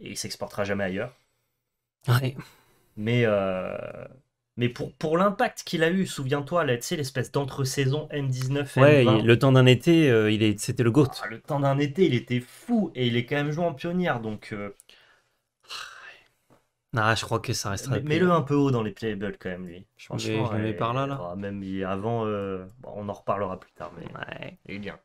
[SPEAKER 1] Et il s'exportera jamais ailleurs. Ouais. Mais. Euh, mais pour, pour l'impact qu'il a eu, souviens-toi, là, tu sais, l'espèce d'entre-saison M19. M20. Ouais, le temps d'un été, euh, il est, c'était le GOAT. Ah, le temps d'un été, il était fou et il est quand même joué en pionnière, donc. Euh. Ah, ah, je crois que ça restera. Mets-le un peu haut dans les playables quand même, lui. Je pense je le par là, là. même avant, euh, on en reparlera plus tard, mais. Ouais. Il est bien.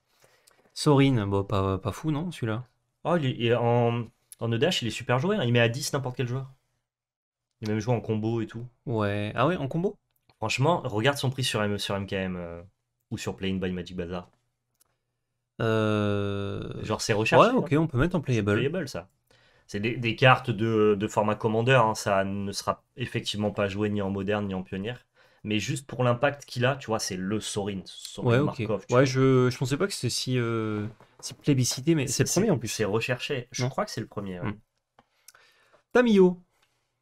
[SPEAKER 1] Sorin, bon, pas, fou, non, celui-là Oh, il est, en, en EDH, il est super joueur. Hein. Il met à 10 n'importe quel joueur. Il même joué en combo et tout. Ouais. Ah ouais, en combo Franchement, regarde son prix sur, sur MKM euh, ou sur Playing by Magic Bazaar. Euh, Genre c'est recherché. Ouais, ok, on peut mettre en playable. Playable, ça. C'est des, cartes de, de format commander, hein. ça ne sera effectivement pas joué ni en moderne ni en pionnière. Mais juste pour l'impact qu'il a, tu vois, c'est le Sorin. ouais, Ouais, je, je pensais pas que c'était si, euh, si, plébiscité, mais c'est premier en plus. C'est recherché. Je crois que c'est le premier. Hmm. Tamio,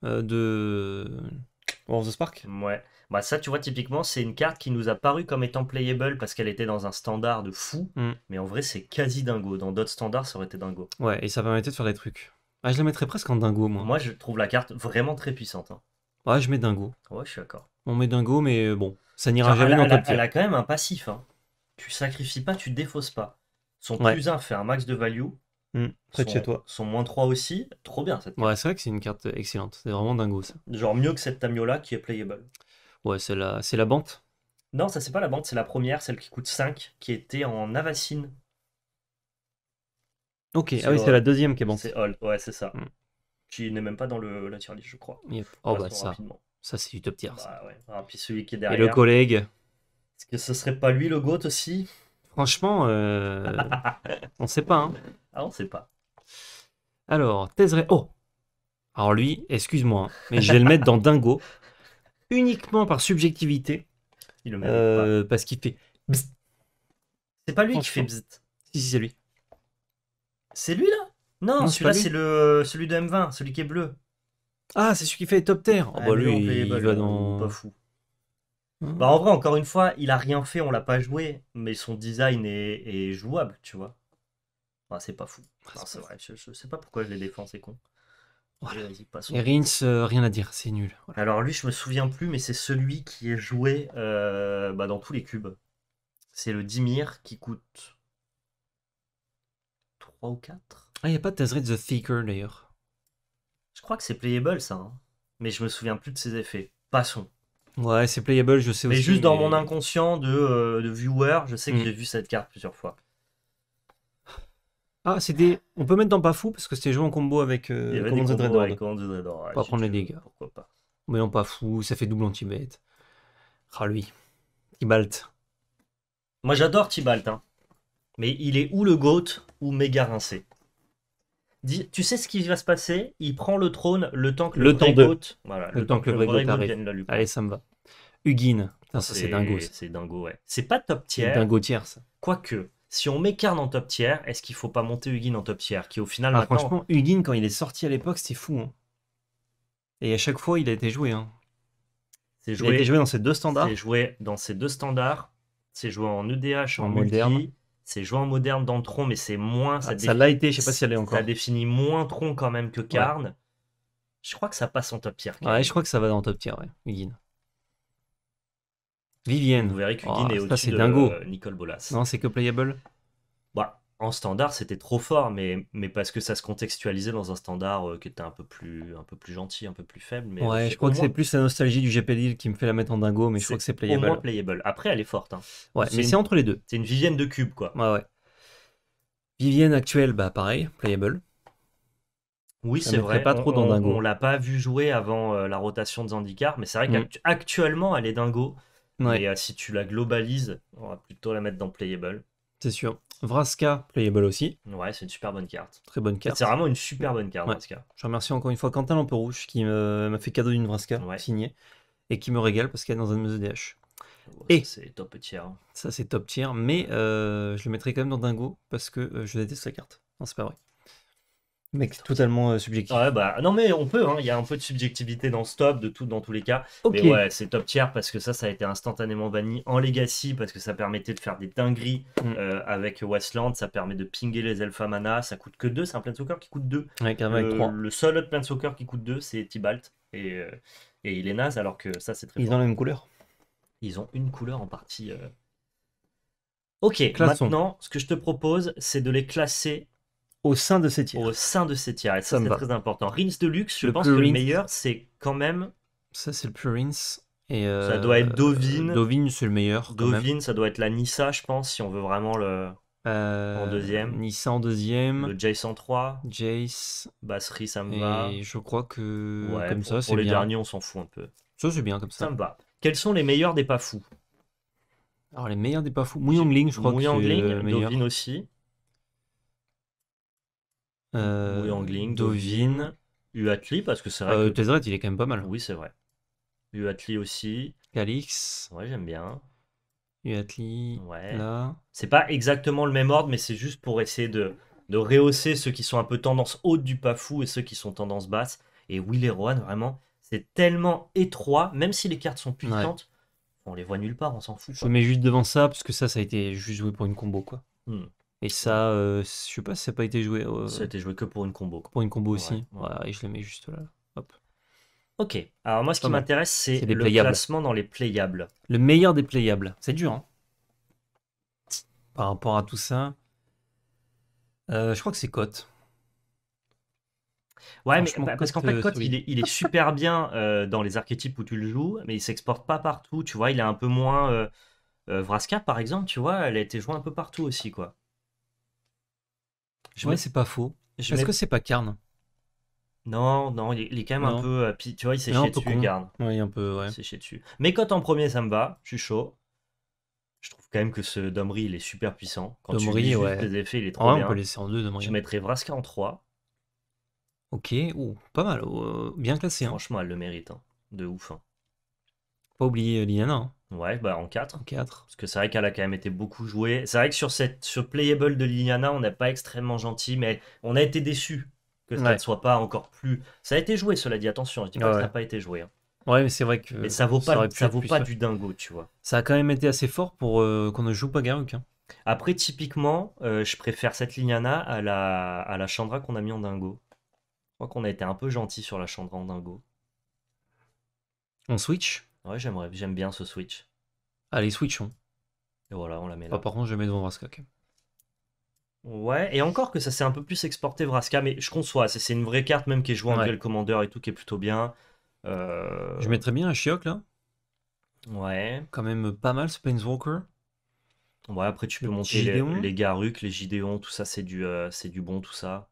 [SPEAKER 1] euh, de War of the Spark. Ouais. Bah ça, tu vois, typiquement, c'est une carte qui nous a paru comme étant playable parce qu'elle était dans un standard de fou. Mm. Mais en vrai, c'est quasi dingo. Dans d'autres standards, ça aurait été dingo. Ouais, et ça permettait de faire des trucs. Ah, je la mettrais presque en dingo, moi. Moi, je trouve la carte vraiment très puissante. Hein. Ouais, je mets dingo. Ouais, je suis d'accord. On met dingo, mais bon, ça n'ira jamais dans top Elle a quand même un passif. Hein. Tu sacrifies pas, tu défausses pas. Son plus 1 fait un max de value. Mm. chez toi. Sont moins 3 aussi. Trop bien cette carte. Ouais, c'est vrai que c'est une carte excellente. C'est vraiment dingo ça. Genre mieux que cette là qui est playable. Ouais, c'est la, c'est la bande. Non, ça c'est pas la bande, c'est la première, celle qui coûte 5, qui était en Avacine. Ok, ah oui, c'est la deuxième qui est bande. C'est Old, ouais, c'est ça. Mm. Qui n'est même pas dans le, la tier list, je crois. Oh bah ça, ça c'est du top tier. Bah, ah, puis celui qui est derrière. Et le collègue. Est-ce que ce serait pas lui le GOAT aussi Franchement, euh, on sait pas. Hein. Ah, on sait pas. Alors, Tezre. Oh Alors lui, excuse-moi, hein, mais je vais le mettre dans Dingo, uniquement par subjectivité. Il le euh, Parce qu'il fait. C'est pas lui qui fait Si, si, c'est lui. C'est lui là Non, celui-là, c'est le, celui de M20, celui qui est bleu. Ah, c'est celui qui fait top terre. ah, ah bah lui, il, va dans. Pas fou. Hein bah en vrai, encore une fois, il a rien fait, on l'a pas joué, mais son design est jouable, tu vois. Ah, c'est pas fou. Ah, ah, je, sais pas pourquoi je les défends, c'est con. Oh. Et euh, rien à dire, c'est nul. Alors lui, je me souviens plus, mais c'est celui qui est joué euh, bah, dans tous les cubes. C'est le Dimir qui coûte 3 ou 4. Ah, il n'y a pas de Tazrid the Thicker d'ailleurs. Je crois que c'est playable ça, hein. mais je me souviens plus de ses effets. Passons. Ouais, c'est playable, je sais aussi. Juste mais juste dans mon inconscient euh, de, viewer, je sais que mm. j'ai vu cette carte plusieurs fois. Ah, c'est des. On peut mettre dans fou parce que c'était joué en combo avec euh, Command the pas prendre les dégâts. Pourquoi pas. Mais non, fou, ça fait double anti-bête. Ah, lui. Tibalt. Moi, j'adore Tibalt. Hein. Mais il est ou le GOAT ou méga rincé. Dis... Tu sais ce qui va se passer Il prend le trône le temps que le, le vrai GOAT. le, temps que le vrai GOAT arrive. Allez, ça me va. Ugin. ça c'est dingo. C'est dingo, ouais. C'est pas top tier. Dingo tier, ça. Quoique. Si on met Karn en top tier, est-ce qu'il faut pas monter Huguin en top tier Qui au final. Ah, franchement, Huguin, quand il est sorti à l'époque, c'était fou. Hein. Et à chaque fois, il a été joué. Hein. il a été joué dans ces deux standards. C'est joué dans ces deux standards. C'est joué en EDH, en, moderne. C'est joué en moderne dans Tron, mais c'est moins. Ah, ça, l'a été, je sais pas si elle est encore. Ça définit moins Tron quand même que Karn. Je crois que ça passe en top tier. Ouais, je crois que ça va dans top tier, ouais, Huguin. Vivienne, Vous verrez que oh, est dingo. Euh, Nicole Bolas. Non, c'est que playable bah, En standard, c'était trop fort, mais, mais parce que ça se contextualisait dans un standard euh, qui était un peu plus, un peu plus gentil, un peu plus faible. Mais euh, ouais, je crois que c'est plus la nostalgie du GP qui me fait la mettre en dingo, mais je crois que c'est playable. Au moins playable. Après, elle est forte. Hein. Ouais, mais c'est entre les deux. C'est une Vivienne de cube, quoi. Ouais, ouais. Vivienne actuelle, bah pareil, playable. Oui, c'est vrai. Pas trop on, dans On, l'a pas vu jouer avant la rotation de Zandikar, mais c'est vrai mhm. qu'actuellement, elle est dingo. Et euh, si tu la globalises, on va plutôt la mettre dans Playable. C'est sûr. Vraska, Playable aussi. Ouais, c'est une super bonne carte. Très bonne carte. C'est vraiment une super bonne carte, Vraska. Je remercie encore une fois Quentin Rouge qui m'a fait cadeau d'une Vraska signée et qui me régale parce qu'elle est dans un de mes EDH. et c'est top tier. Ça, c'est top tier, mais euh, je le mettrai quand même dans Dingo parce que euh, je déteste la carte. Non, c'est pas vrai. Mec, totalement euh, subjectif. Ouais, bah, non, mais on peut, hein. il y a un peu de subjectivité dans ce top, de tout, dans tous les cas. Mais ouais, c'est top tier parce que ça, ça a été instantanément banni en Legacy parce que ça permettait de faire des dingueries mm. euh, avec Westland, ça permet de pinguer les alpha Mana, ça coûte que 2, c'est un soccer qui coûte 2. Ouais, le, le, seul autre soccer qui coûte 2, c'est Tibalt et, euh, et il est naze alors que ça, c'est très Ils ont la même couleur Ils ont une couleur en partie. Ok, maintenant, ce que je te propose, c'est de les classer au sein de ces tiers. Au sein de ces tiers et ça, c'est très important. Rinse de luxe, je pense que le meilleur, c'est quand même. Ça, c'est le plus rinse. Et euh, ça doit être Dovin. Dovin, c'est le meilleur. Dovin, ça doit être la Nissa, je pense, si on veut vraiment le. Euh, en deuxième. Nissa en deuxième. Le Jace en 3. Jace. Basserie, ça me va. Et je crois que. Ouais, comme pour, ça, c'est Pour les derniers, on s'en fout un peu. Ça, c'est bien comme ça. Ça me va. Quels sont les meilleurs des pas fous Alors, les meilleurs des pas fous. Mouyangling, je crois que c'est aussi. Euh, Dovin. Uatli, parce que c'est vrai. Euh, que... Tezret, il est quand même pas mal. Oui, c'est vrai. Uatli aussi. Calix. Ouais, j'aime bien. Uatli. Ouais. Là. C'est pas exactement le même ordre, mais c'est juste pour essayer de, de rehausser ceux qui sont un peu tendance haute du pafou et ceux qui sont tendance basse. Et Will et Rohan, vraiment, c'est tellement étroit, même si les cartes sont puissantes, on les voit nulle part, on s'en fout. Je mets juste devant ça, parce que ça, ça a été juste joué pour une combo, quoi. Hmm. Et ça, euh, je sais pas si ça n'a pas été joué. Euh, ça a été joué que pour une combo. Pour une combo aussi. Ouais. et je le mets juste là. Ok. Alors moi, ce qui m'intéresse, c'est le classement dans les playables. Le meilleur des playables. C'est dur. Hein Par rapport à tout ça, euh, je crois que c'est Cote. Ouais, mais, bah, parce qu'en fait, Cote, il est, super bien dans les archétypes où tu le joues, mais il s'exporte pas partout. Tu vois, il est un peu moins. Vraska, par exemple, tu vois, elle a été jouée un peu partout aussi, quoi. Je ouais, c'est pas faux. Est-ce que c'est pas Karn non, non, il est quand même un peu. Euh, tu vois, il s'est dessus, Karn. Oui, un peu, ouais. Il dessus. Mais quand en premier, ça me va, je suis chaud. Je trouve quand même que ce Domri, il est super puissant. Quand Domri, tu ouais. les effets, il est trop ah bien. on peut laisser en deux, Domri. Je mettrais Vraska en 3. Ok, ou pas mal. Oh, euh, bien classé. Hein. Franchement, elle le mérite. Hein. De ouf. Hein. Pas oublier euh, Liliana. Ouais, bah en 4. 4. Parce que c'est vrai qu'elle a quand même été beaucoup jouée. C'est vrai que sur cette, Playable de Liliana, on n'est pas extrêmement gentil, mais on a été déçu que ça ne soit pas encore plus. Ça a été joué, cela dit, attention, je dis pas que ça n'a pas été joué. Hein. Ouais, mais c'est vrai que. Mais ça vaut pas, ça vaut pas du dingo, tu vois. Ça a quand même été assez fort pour euh, qu'on ne joue pas Garuk. Hein. Après, typiquement, euh, je préfère cette Liliana à la, à la Chandra qu'on a mis en dingo. Je crois qu'on a été un peu gentil sur la Chandra en dingo. On switch Ouais, j'aimerais, j'aime bien ce switch. Allez, ah, switchons. Hein. Et voilà, on la met là. par contre, je mets devant Vraska. Ouais, et encore que ça s'est un peu plus exporté Vraska, mais je conçois, c'est, une vraie carte même qui est jouée en duel commander et tout, qui est plutôt bien. Euh, je mettrais bien un Chioc là. Ouais. Quand même pas mal ce Painswalker. Ouais, après tu peux monter les, les, les Gideon, tout ça, c'est du, euh, c'est du bon, tout ça.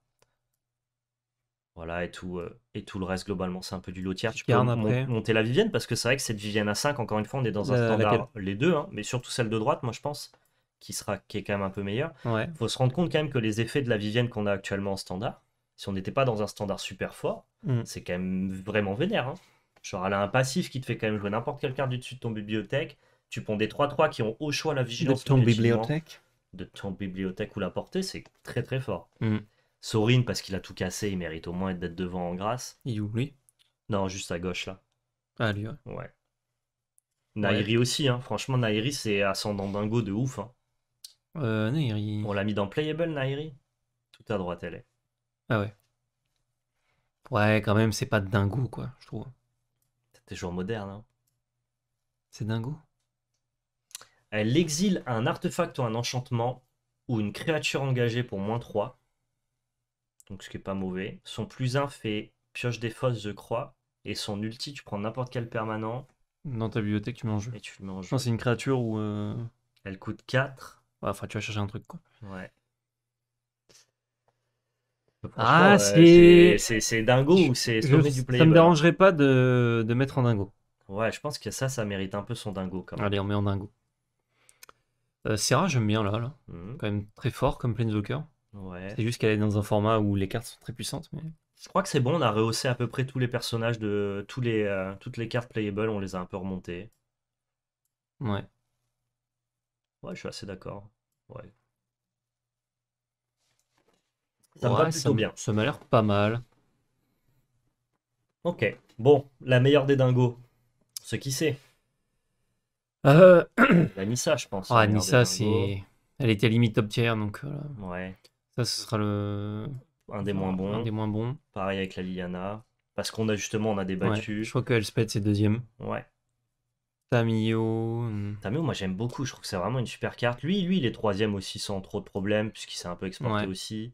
[SPEAKER 1] Voilà, et tout, euh, et tout le reste, globalement, c'est un peu du lotière. Tu peux monter la Vivienne, parce que c'est vrai que cette Vivienne à 5, encore une fois, on est dans un standard, les deux, hein, mais surtout celle de droite, moi je pense, qui, sera, qui est quand même un peu meilleure. Il faut se rendre compte quand même que les effets de la Vivienne qu'on a actuellement en standard, si on n'était pas dans un standard super fort, mm. c'est quand même vraiment vénère. Hein. Genre, elle a un passif qui te fait quand même jouer n'importe quelle carte du dessus de ton bibliothèque. Tu ponds des 3-3 qui ont au choix la vigilance. De ton bibliothèque De ton bibliothèque ou la portée, c'est très très fort. Mm. Sorin, parce qu'il a tout cassé, il mérite au moins d'être devant en grâce. Il oublie Non, juste à gauche, là. Ah, lui, ouais. ouais. Nairi aussi, hein. franchement, Nairi, c'est ascendant dingo de ouf. Hein. Euh, Nairi. On l'a mis dans Playable, Nairi Tout à droite, elle est. Ah ouais. Ouais, quand même, c'est pas dingo, quoi, je trouve. C'est toujours moderne. Hein. C'est dingo. Elle exile un artefact ou un enchantement ou une créature engagée pour moins 3 donc ce qui est pas mauvais. Son plus 1 fait pioche des fosses, je crois. Et son ulti, tu prends n'importe quel permanent. Dans ta bibliothèque, tu manges. Et tu le manges. Non, c'est une créature où. Euh, Elle coûte 4. Ouais, enfin, tu vas chercher un truc, quoi. Ouais.
[SPEAKER 2] Ah, euh, c'est.
[SPEAKER 1] C'est dingo ou c'est Ça du Ça me dérangerait pas de... de, mettre en dingo. Ouais, je pense que ça, ça mérite un peu son dingo quand même. Allez, on met en dingo. Euh, Serra, j'aime bien là, là. Mhm. quand même très fort comme Planeswalker. C'est juste qu'elle est dans un format où les cartes sont très puissantes. Mais... Je crois que c'est bon, on a rehaussé à peu près tous les personnages de tous les, euh, toutes les cartes playable, on les a un peu remontées. Ouais. Ouais, je suis assez d'accord. Ouais.
[SPEAKER 2] Ça me va plutôt bien.
[SPEAKER 1] Ça m'a l'air pas mal. Ok. Bon, la meilleure des dingos. Ce qui c'est euh, La Nissa, je pense. Ah, Nissa, c'est. Elle était limite top tier, donc. Voilà. Ouais. Ça, ce sera le. Un des moins bons. des moins bons. Pareil avec la Liliana. Parce qu'on a justement, on a débattu. je crois que Elspeth, c'est deuxième. Ouais. Tamio. Hmm. Tamio, moi j'aime beaucoup, je trouve que c'est vraiment une super carte. Lui, lui, il est troisième aussi sans trop de problèmes, puisqu'il s'est un peu exporté aussi.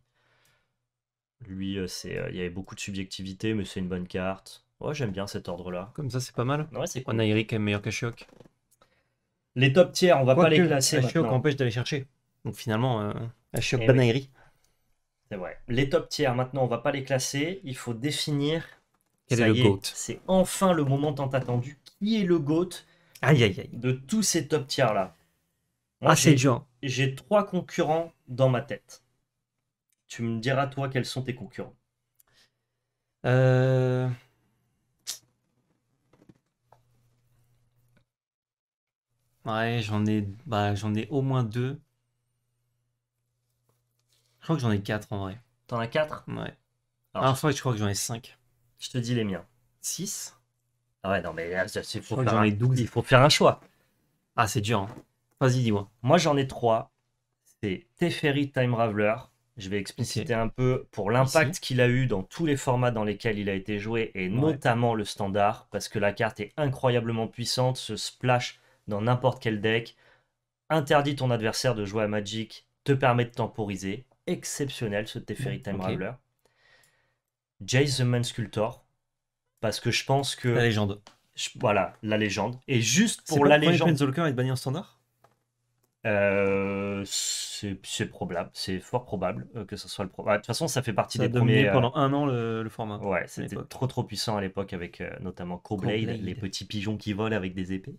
[SPEAKER 1] Lui, euh, c'est, euh, il y avait beaucoup de subjectivité, mais c'est une bonne carte. Ouais, j'aime bien cet ordre-là. Comme ça, c'est pas mal. Ouais, c'est cool. a qui est meilleur qu'Ashiok. Les top tiers, on va pas les classer. Ashiok empêche d'aller chercher. Donc finalement, euh, Ashiok c'est vrai. Les top tiers, maintenant, on va pas les classer. Il faut définir. Quel est le GOAT C'est enfin le moment tant attendu. Qui est le GOAT aïe, aïe, aïe. de tous ces top tiers-là Ah, c'est dur. J'ai trois concurrents dans ma tête. Tu me diras, toi, quels sont tes concurrents euh. Ouais, j'en ai, bah, j'en ai au moins deux. Ah, je crois que j'en ai 4 en vrai. T'en as 4 Ouais. Alors, fois je... crois que j'en ai 5. Je te dis les miens. 6 ah ouais, non, mais ah, c'est pour faire un... il faut faire un choix. Ah, c'est dur. Hein. Vas-y, dis-moi. Moi, j'en ai 3. C'est Teferi Time Raveler. Je vais expliciter un peu pour l'impact qu'il a eu dans tous les formats dans lesquels il a été joué et notamment le standard, parce que la carte est incroyablement puissante, se splash dans n'importe quel deck, interdit ton adversaire de jouer à Magic, te permet de temporiser, exceptionnel, ce Teferi mm, Time the Man Sculptor, parce que je pense que. La légende. voilà, la légende. Et juste pour la légende. banni en standard euh, c'est probable, c'est fort probable euh, que ce soit le problème. Ah, de toute façon, ça fait partie des premiers. Euh, pendant un an le, format. Ouais, c'était trop trop puissant à l'époque avec notamment Coblade, les petits pigeons qui volent avec des épées.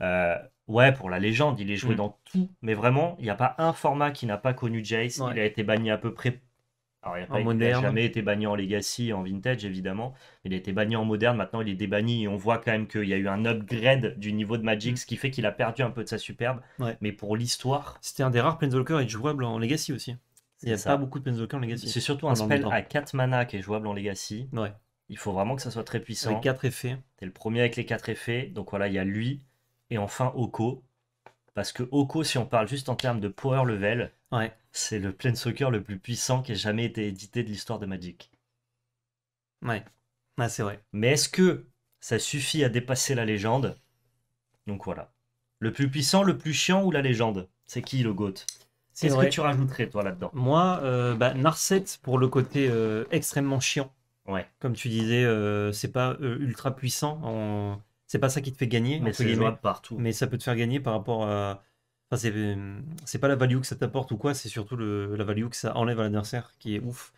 [SPEAKER 1] Euh, Ouais, pour la légende, il est joué mm. dans tout. Mais vraiment, il n'y a pas un format qui n'a pas connu Jace. Il a été banni à peu près. Alors, il n'a jamais été banni en Legacy, en Vintage, évidemment. Il a été banni en Moderne. Maintenant, il est débanni. Et on voit quand même qu'il y a eu un upgrade du niveau de Magic, mm. ce qui fait qu'il a perdu un peu de sa superbe. Mais pour l'histoire. C'était un des rares Planeswalker être jouable en Legacy aussi. Il n'y a pas beaucoup de Planeswalker en Legacy. C'est surtout un spell à 4 mana qui est jouable en Legacy. Il faut vraiment que ça soit très puissant. les 4 effets. T'es le premier avec les 4 effets. Donc voilà, il y a lui. Et enfin, Oko. Parce que Oko, si on parle juste en termes de power level, c'est le plein Soccer le plus puissant qui ait jamais été édité de l'histoire de Magic. Ouais, ah, c'est vrai. Mais est-ce que ça suffit à dépasser la légende Donc voilà. Le plus puissant, le plus chiant ou la légende C'est qui le GOAT Qu'est-ce que tu rajouterais, toi, là-dedans Moi, euh, bah, Narset, pour le côté euh, extrêmement chiant. Ouais. Comme tu disais, euh, c'est pas ultra puissant. En... C'est pas ça qui te fait gagner, mais, ça peut te faire gagner par rapport à. Enfin, c'est pas la value que ça t'apporte ou quoi, c'est surtout le, la value que ça enlève à l'adversaire qui est ouf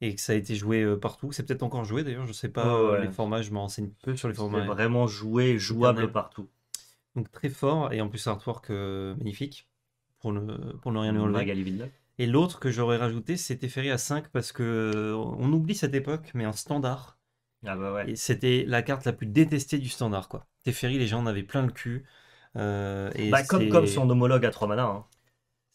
[SPEAKER 1] et que ça a été joué euh, partout. C'est peut-être encore joué d'ailleurs, je sais pas euh, les formats, je m'en renseigne peu sur les formats. vraiment joué, jouable partout. Donc très fort et en plus artwork euh, magnifique pour ne, pour rien lui enlever. Et l'autre que j'aurais rajouté, c'était Ferry à 5 parce que on oublie cette époque, mais un standard, ah bah c'était la carte la plus détestée du standard, quoi. Teferi, les gens en avaient plein le cul. Euh, et bah, comme, son homologue à 3 mana. Hein.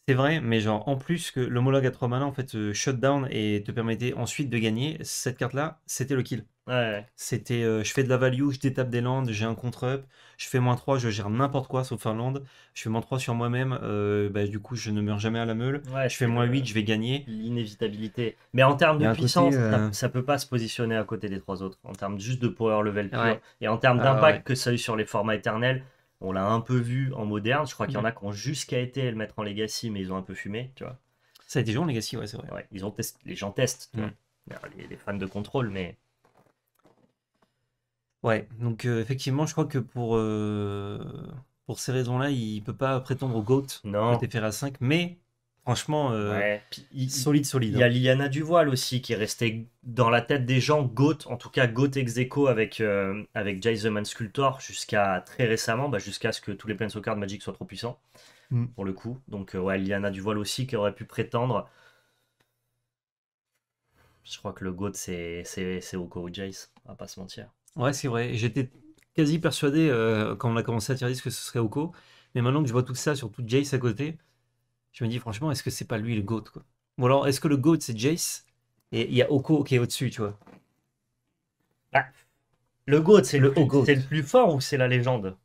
[SPEAKER 1] C'est vrai, mais genre en plus que l'homologue à 3 mana en fait euh, shutdown et te permettait ensuite de gagner, cette carte là c'était le kill. Ouais. C'était euh, je fais de la value, je détape des landes, j'ai un contre-up, je fais moins 3, je gère n'importe quoi sauf un land, je fais moins 3 sur moi-même, euh, bah, du coup je ne meurs jamais à la meule, ouais, je fais moins 8, je vais gagner. L'inévitabilité. Mais en termes de puissance, ça, peut pas se positionner à côté des trois autres, en termes juste de power level et en termes ah, d'impact que ça a eu sur les formats éternels on l'a un peu vu en moderne. Je crois qu'il y en a qui ont jusqu'à été le mettre en Legacy, mais ils ont un peu fumé, tu vois. Ça a été joué en Legacy, ouais, c'est vrai. ils ont Les gens testent, tu vois. Mm. Les, fans de contrôle, mais. Ouais, donc euh, effectivement, je crois que pour, euh, pour ces raisons-là, il peut pas prétendre au GOAT, non. à 5, mais Franchement, euh, il, solide, solide. Il y a hein. Liliana Voile aussi qui est restée dans la tête des gens, Goat, en tout cas Goat ex avec, euh, avec Jay the Man Sculptor jusqu'à très récemment, bah, jusqu'à ce que tous les Planeswalker de Magic soient trop puissants, mm. pour le coup. Donc, euh, ouais, Liliana voile aussi qui aurait pu prétendre. Je crois que le Goat, c'est Oko ou Jace, à pas se mentir. Ouais, c'est vrai. J'étais quasi persuadé euh, quand on a commencé à tirer que ce serait Oko. Mais maintenant que je vois tout ça, surtout Jace à côté, je me dis franchement, est-ce que c'est pas lui le GOAT quoi Ou alors, est-ce que le GOAT c'est Jace Et il y a Oko qui est au-dessus, tu vois bah, Le GOAT, c'est le, le C'est le plus fort ou c'est la légende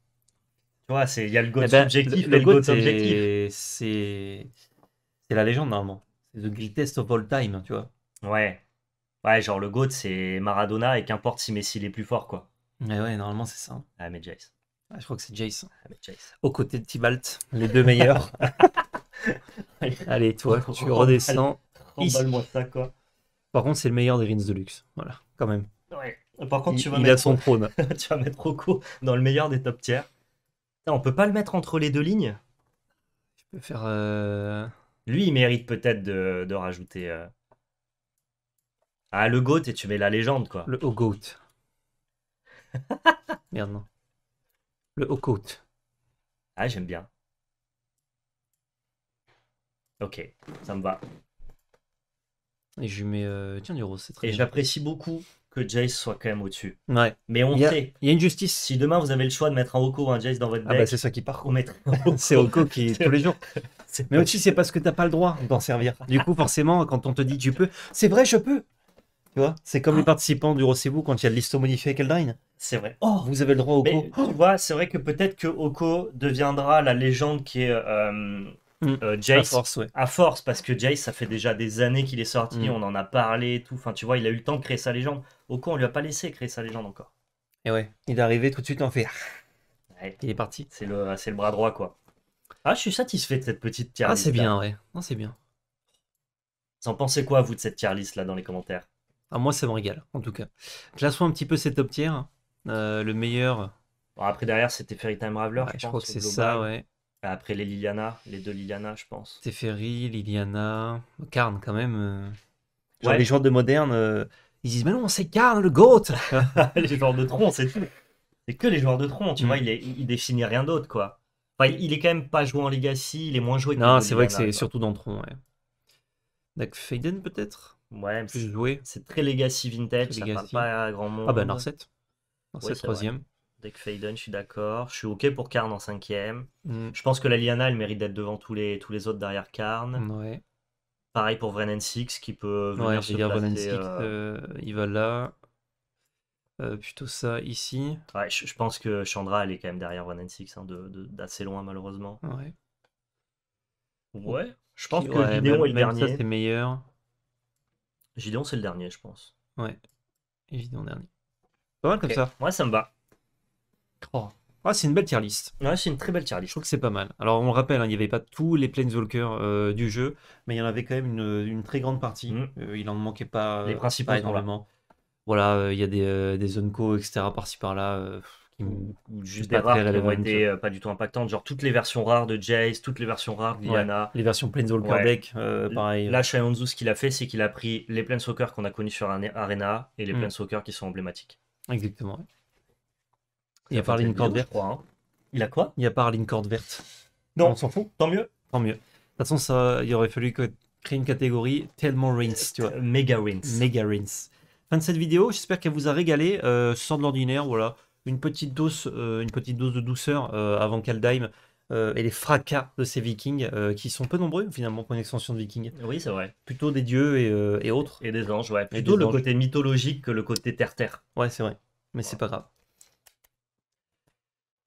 [SPEAKER 1] Tu vois, il y a le GOAT eh ben, le, GOAT, objectif. C'est la légende normalement. C'est the greatest of all time, tu vois. Ouais. Ouais, genre le GOAT, c'est Maradona et qu'importe si Messi est plus fort, quoi. Mais eh ouais, normalement, c'est ça. Ah, mais Jace. Ah, je crois que c'est Jace. Ah, mais Jace. Aux côtés de Tibalt, les deux meilleurs. Allez, toi, tu redescends. moi ça, quoi. Par contre, c'est le meilleur des Rins de luxe. Voilà, quand même. Ouais. Par contre, tu vas mettre... a son trône. tu vas mettre Rocco dans le meilleur des top tiers. On peut pas le mettre entre les deux lignes Je peux faire. Euh, Lui, il mérite peut-être de, rajouter. Euh, ah, le GOAT et tu mets la légende, quoi. Le haut GOAT. Merde, non. Le haut GOAT. Ah, j'aime bien. Ok, ça me va. Et je lui mets. Euh, tiens, du rose, c'est très Et j'apprécie beaucoup que Jace soit quand même au-dessus. Ouais. Mais on sait, il y a une justice. si demain vous avez le choix de mettre un Oko ou un Jace dans votre Ah bah c'est ça qui part. on C'est Oko qui tous les jours. Mais au-dessus, c'est parce que t'as pas le droit d'en servir. Du coup, forcément, quand on te dit tu peux, c'est vrai, je peux. Tu vois, c'est comme les ah. participants du vous quand il y a de l'histo modifié Eldraine. C'est vrai. Oh, vous avez le droit au Mais tu vois, c'est vrai que peut-être que Oko deviendra la légende qui est euh, Mm. Euh, Jace, à force, parce que Jace, ça fait déjà des années qu'il est sorti, mm. on en a parlé et tout. Enfin, tu vois, il a eu le temps de créer sa légende. Au coup, on lui a pas laissé créer sa légende encore. Et ouais, il est arrivé tout de suite en fait. Il est parti. C'est le, le bras droit, quoi. Ah, je suis satisfait de cette petite tier Ah, c'est bien, ouais. Non, ah, c'est bien. Vous en pensez quoi, vous, de cette tier list là dans les commentaires ah, Moi, ça me régale, en tout cas. Classons un petit peu cette top tier euh, le meilleur. Bon, après, derrière, c'était Fairy Time Raveler. je, crois que c'est ça, ouais. Après les Liliana, les deux Liliana, je pense. Teferi, Liliana, Karn quand même. Euh. les joueurs de moderne, euh. ils disent mais non, c'est Karn le GOAT Les joueurs de Tron, c'est tout. C'est que les joueurs de Tron, tu mm. vois, il, est, il définit rien d'autre quoi. il est quand même pas joué en Legacy, il est moins joué que Non, c'est vrai que c'est surtout dans Tron, ouais. Faden peut-être Ouais, plus joué. C'est très Legacy Vintage, ça pas grand monde. Ah bah Narset. Narset troisième. Deck Faden, je suis d'accord. Je suis OK pour Karn en cinquième. Mm. Je pense que la Liana, elle mérite d'être devant tous les, tous les autres derrière Karn. Ouais. Pareil pour Vrenen 6 qui peut venir ouais, se placer, euh, euh... il va là. Euh, plutôt ça ici. Ouais, je, pense que Chandra, elle est quand même derrière Vrenen 6 hein, de d'assez loin malheureusement. Ouais. Ouais, je pense que Gideon est le dernier. Ça, c'est meilleur. Gideon, c'est le dernier, je pense. Ouais, Gideon dernier. Pas mal comme ça. Ouais, ça me va. Oh. Ah, c'est une belle tier list. c'est une très belle tier Je trouve que c'est pas mal. Alors, on rappelle, hein, il n'y avait pas tous les Planeswalkers euh, du jeu, mais il y en avait quand même une, très grande partie. Mm. Euh, il en manquait pas, euh, les énormément. Voilà, euh, il y a des, des zones etc., par-ci par-là. qui Juste pas, rares, qui pas du tout impactantes, genre toutes les versions rares de Jace, toutes les versions rares de Diana. les versions Planeswalker ouais. Black, pareil. Là, Shionzu ce qu'il a fait, c'est qu'il a pris les Planeswalkers qu'on a connus sur Arena et les mm. Planeswalkers qui sont emblématiques. Exactement. Hein. Il a parlé une corde verte. Crois, Il a quoi Il a parlé une corde verte. Non, on s'en fout, tant mieux. Tant mieux. De toute façon, ça, il aurait fallu créer une catégorie tellement rinse, tu vois. Euh, Mega rinse. Mega rinse. Fin de cette vidéo, j'espère qu'elle vous a régalé, euh, sans de l'ordinaire, voilà. Une petite dose, euh, une petite dose de douceur euh, avant Kaldheim et les fracas de ces vikings, qui sont peu nombreux finalement pour une extension de vikings. Oui, c'est vrai. Plutôt des dieux et, autres. Et des anges, ouais. Plutôt le côté mythologique que le côté terre-terre. Ouais, c'est vrai. Mais c'est pas grave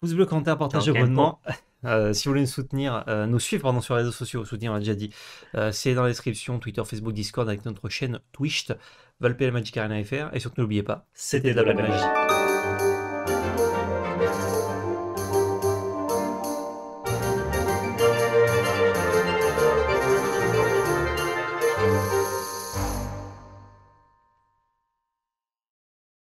[SPEAKER 1] pouce bleu, commentaire, partage, abonnement. Euh, si vous voulez nous soutenir, euh, nous suivre pendant sur les réseaux sociaux, soutenir, on l'a déjà dit, euh, c'est dans la description, Twitter, Facebook, Discord, avec notre chaîne Twitch, FR. et surtout n'oubliez pas, c'était de la, magie.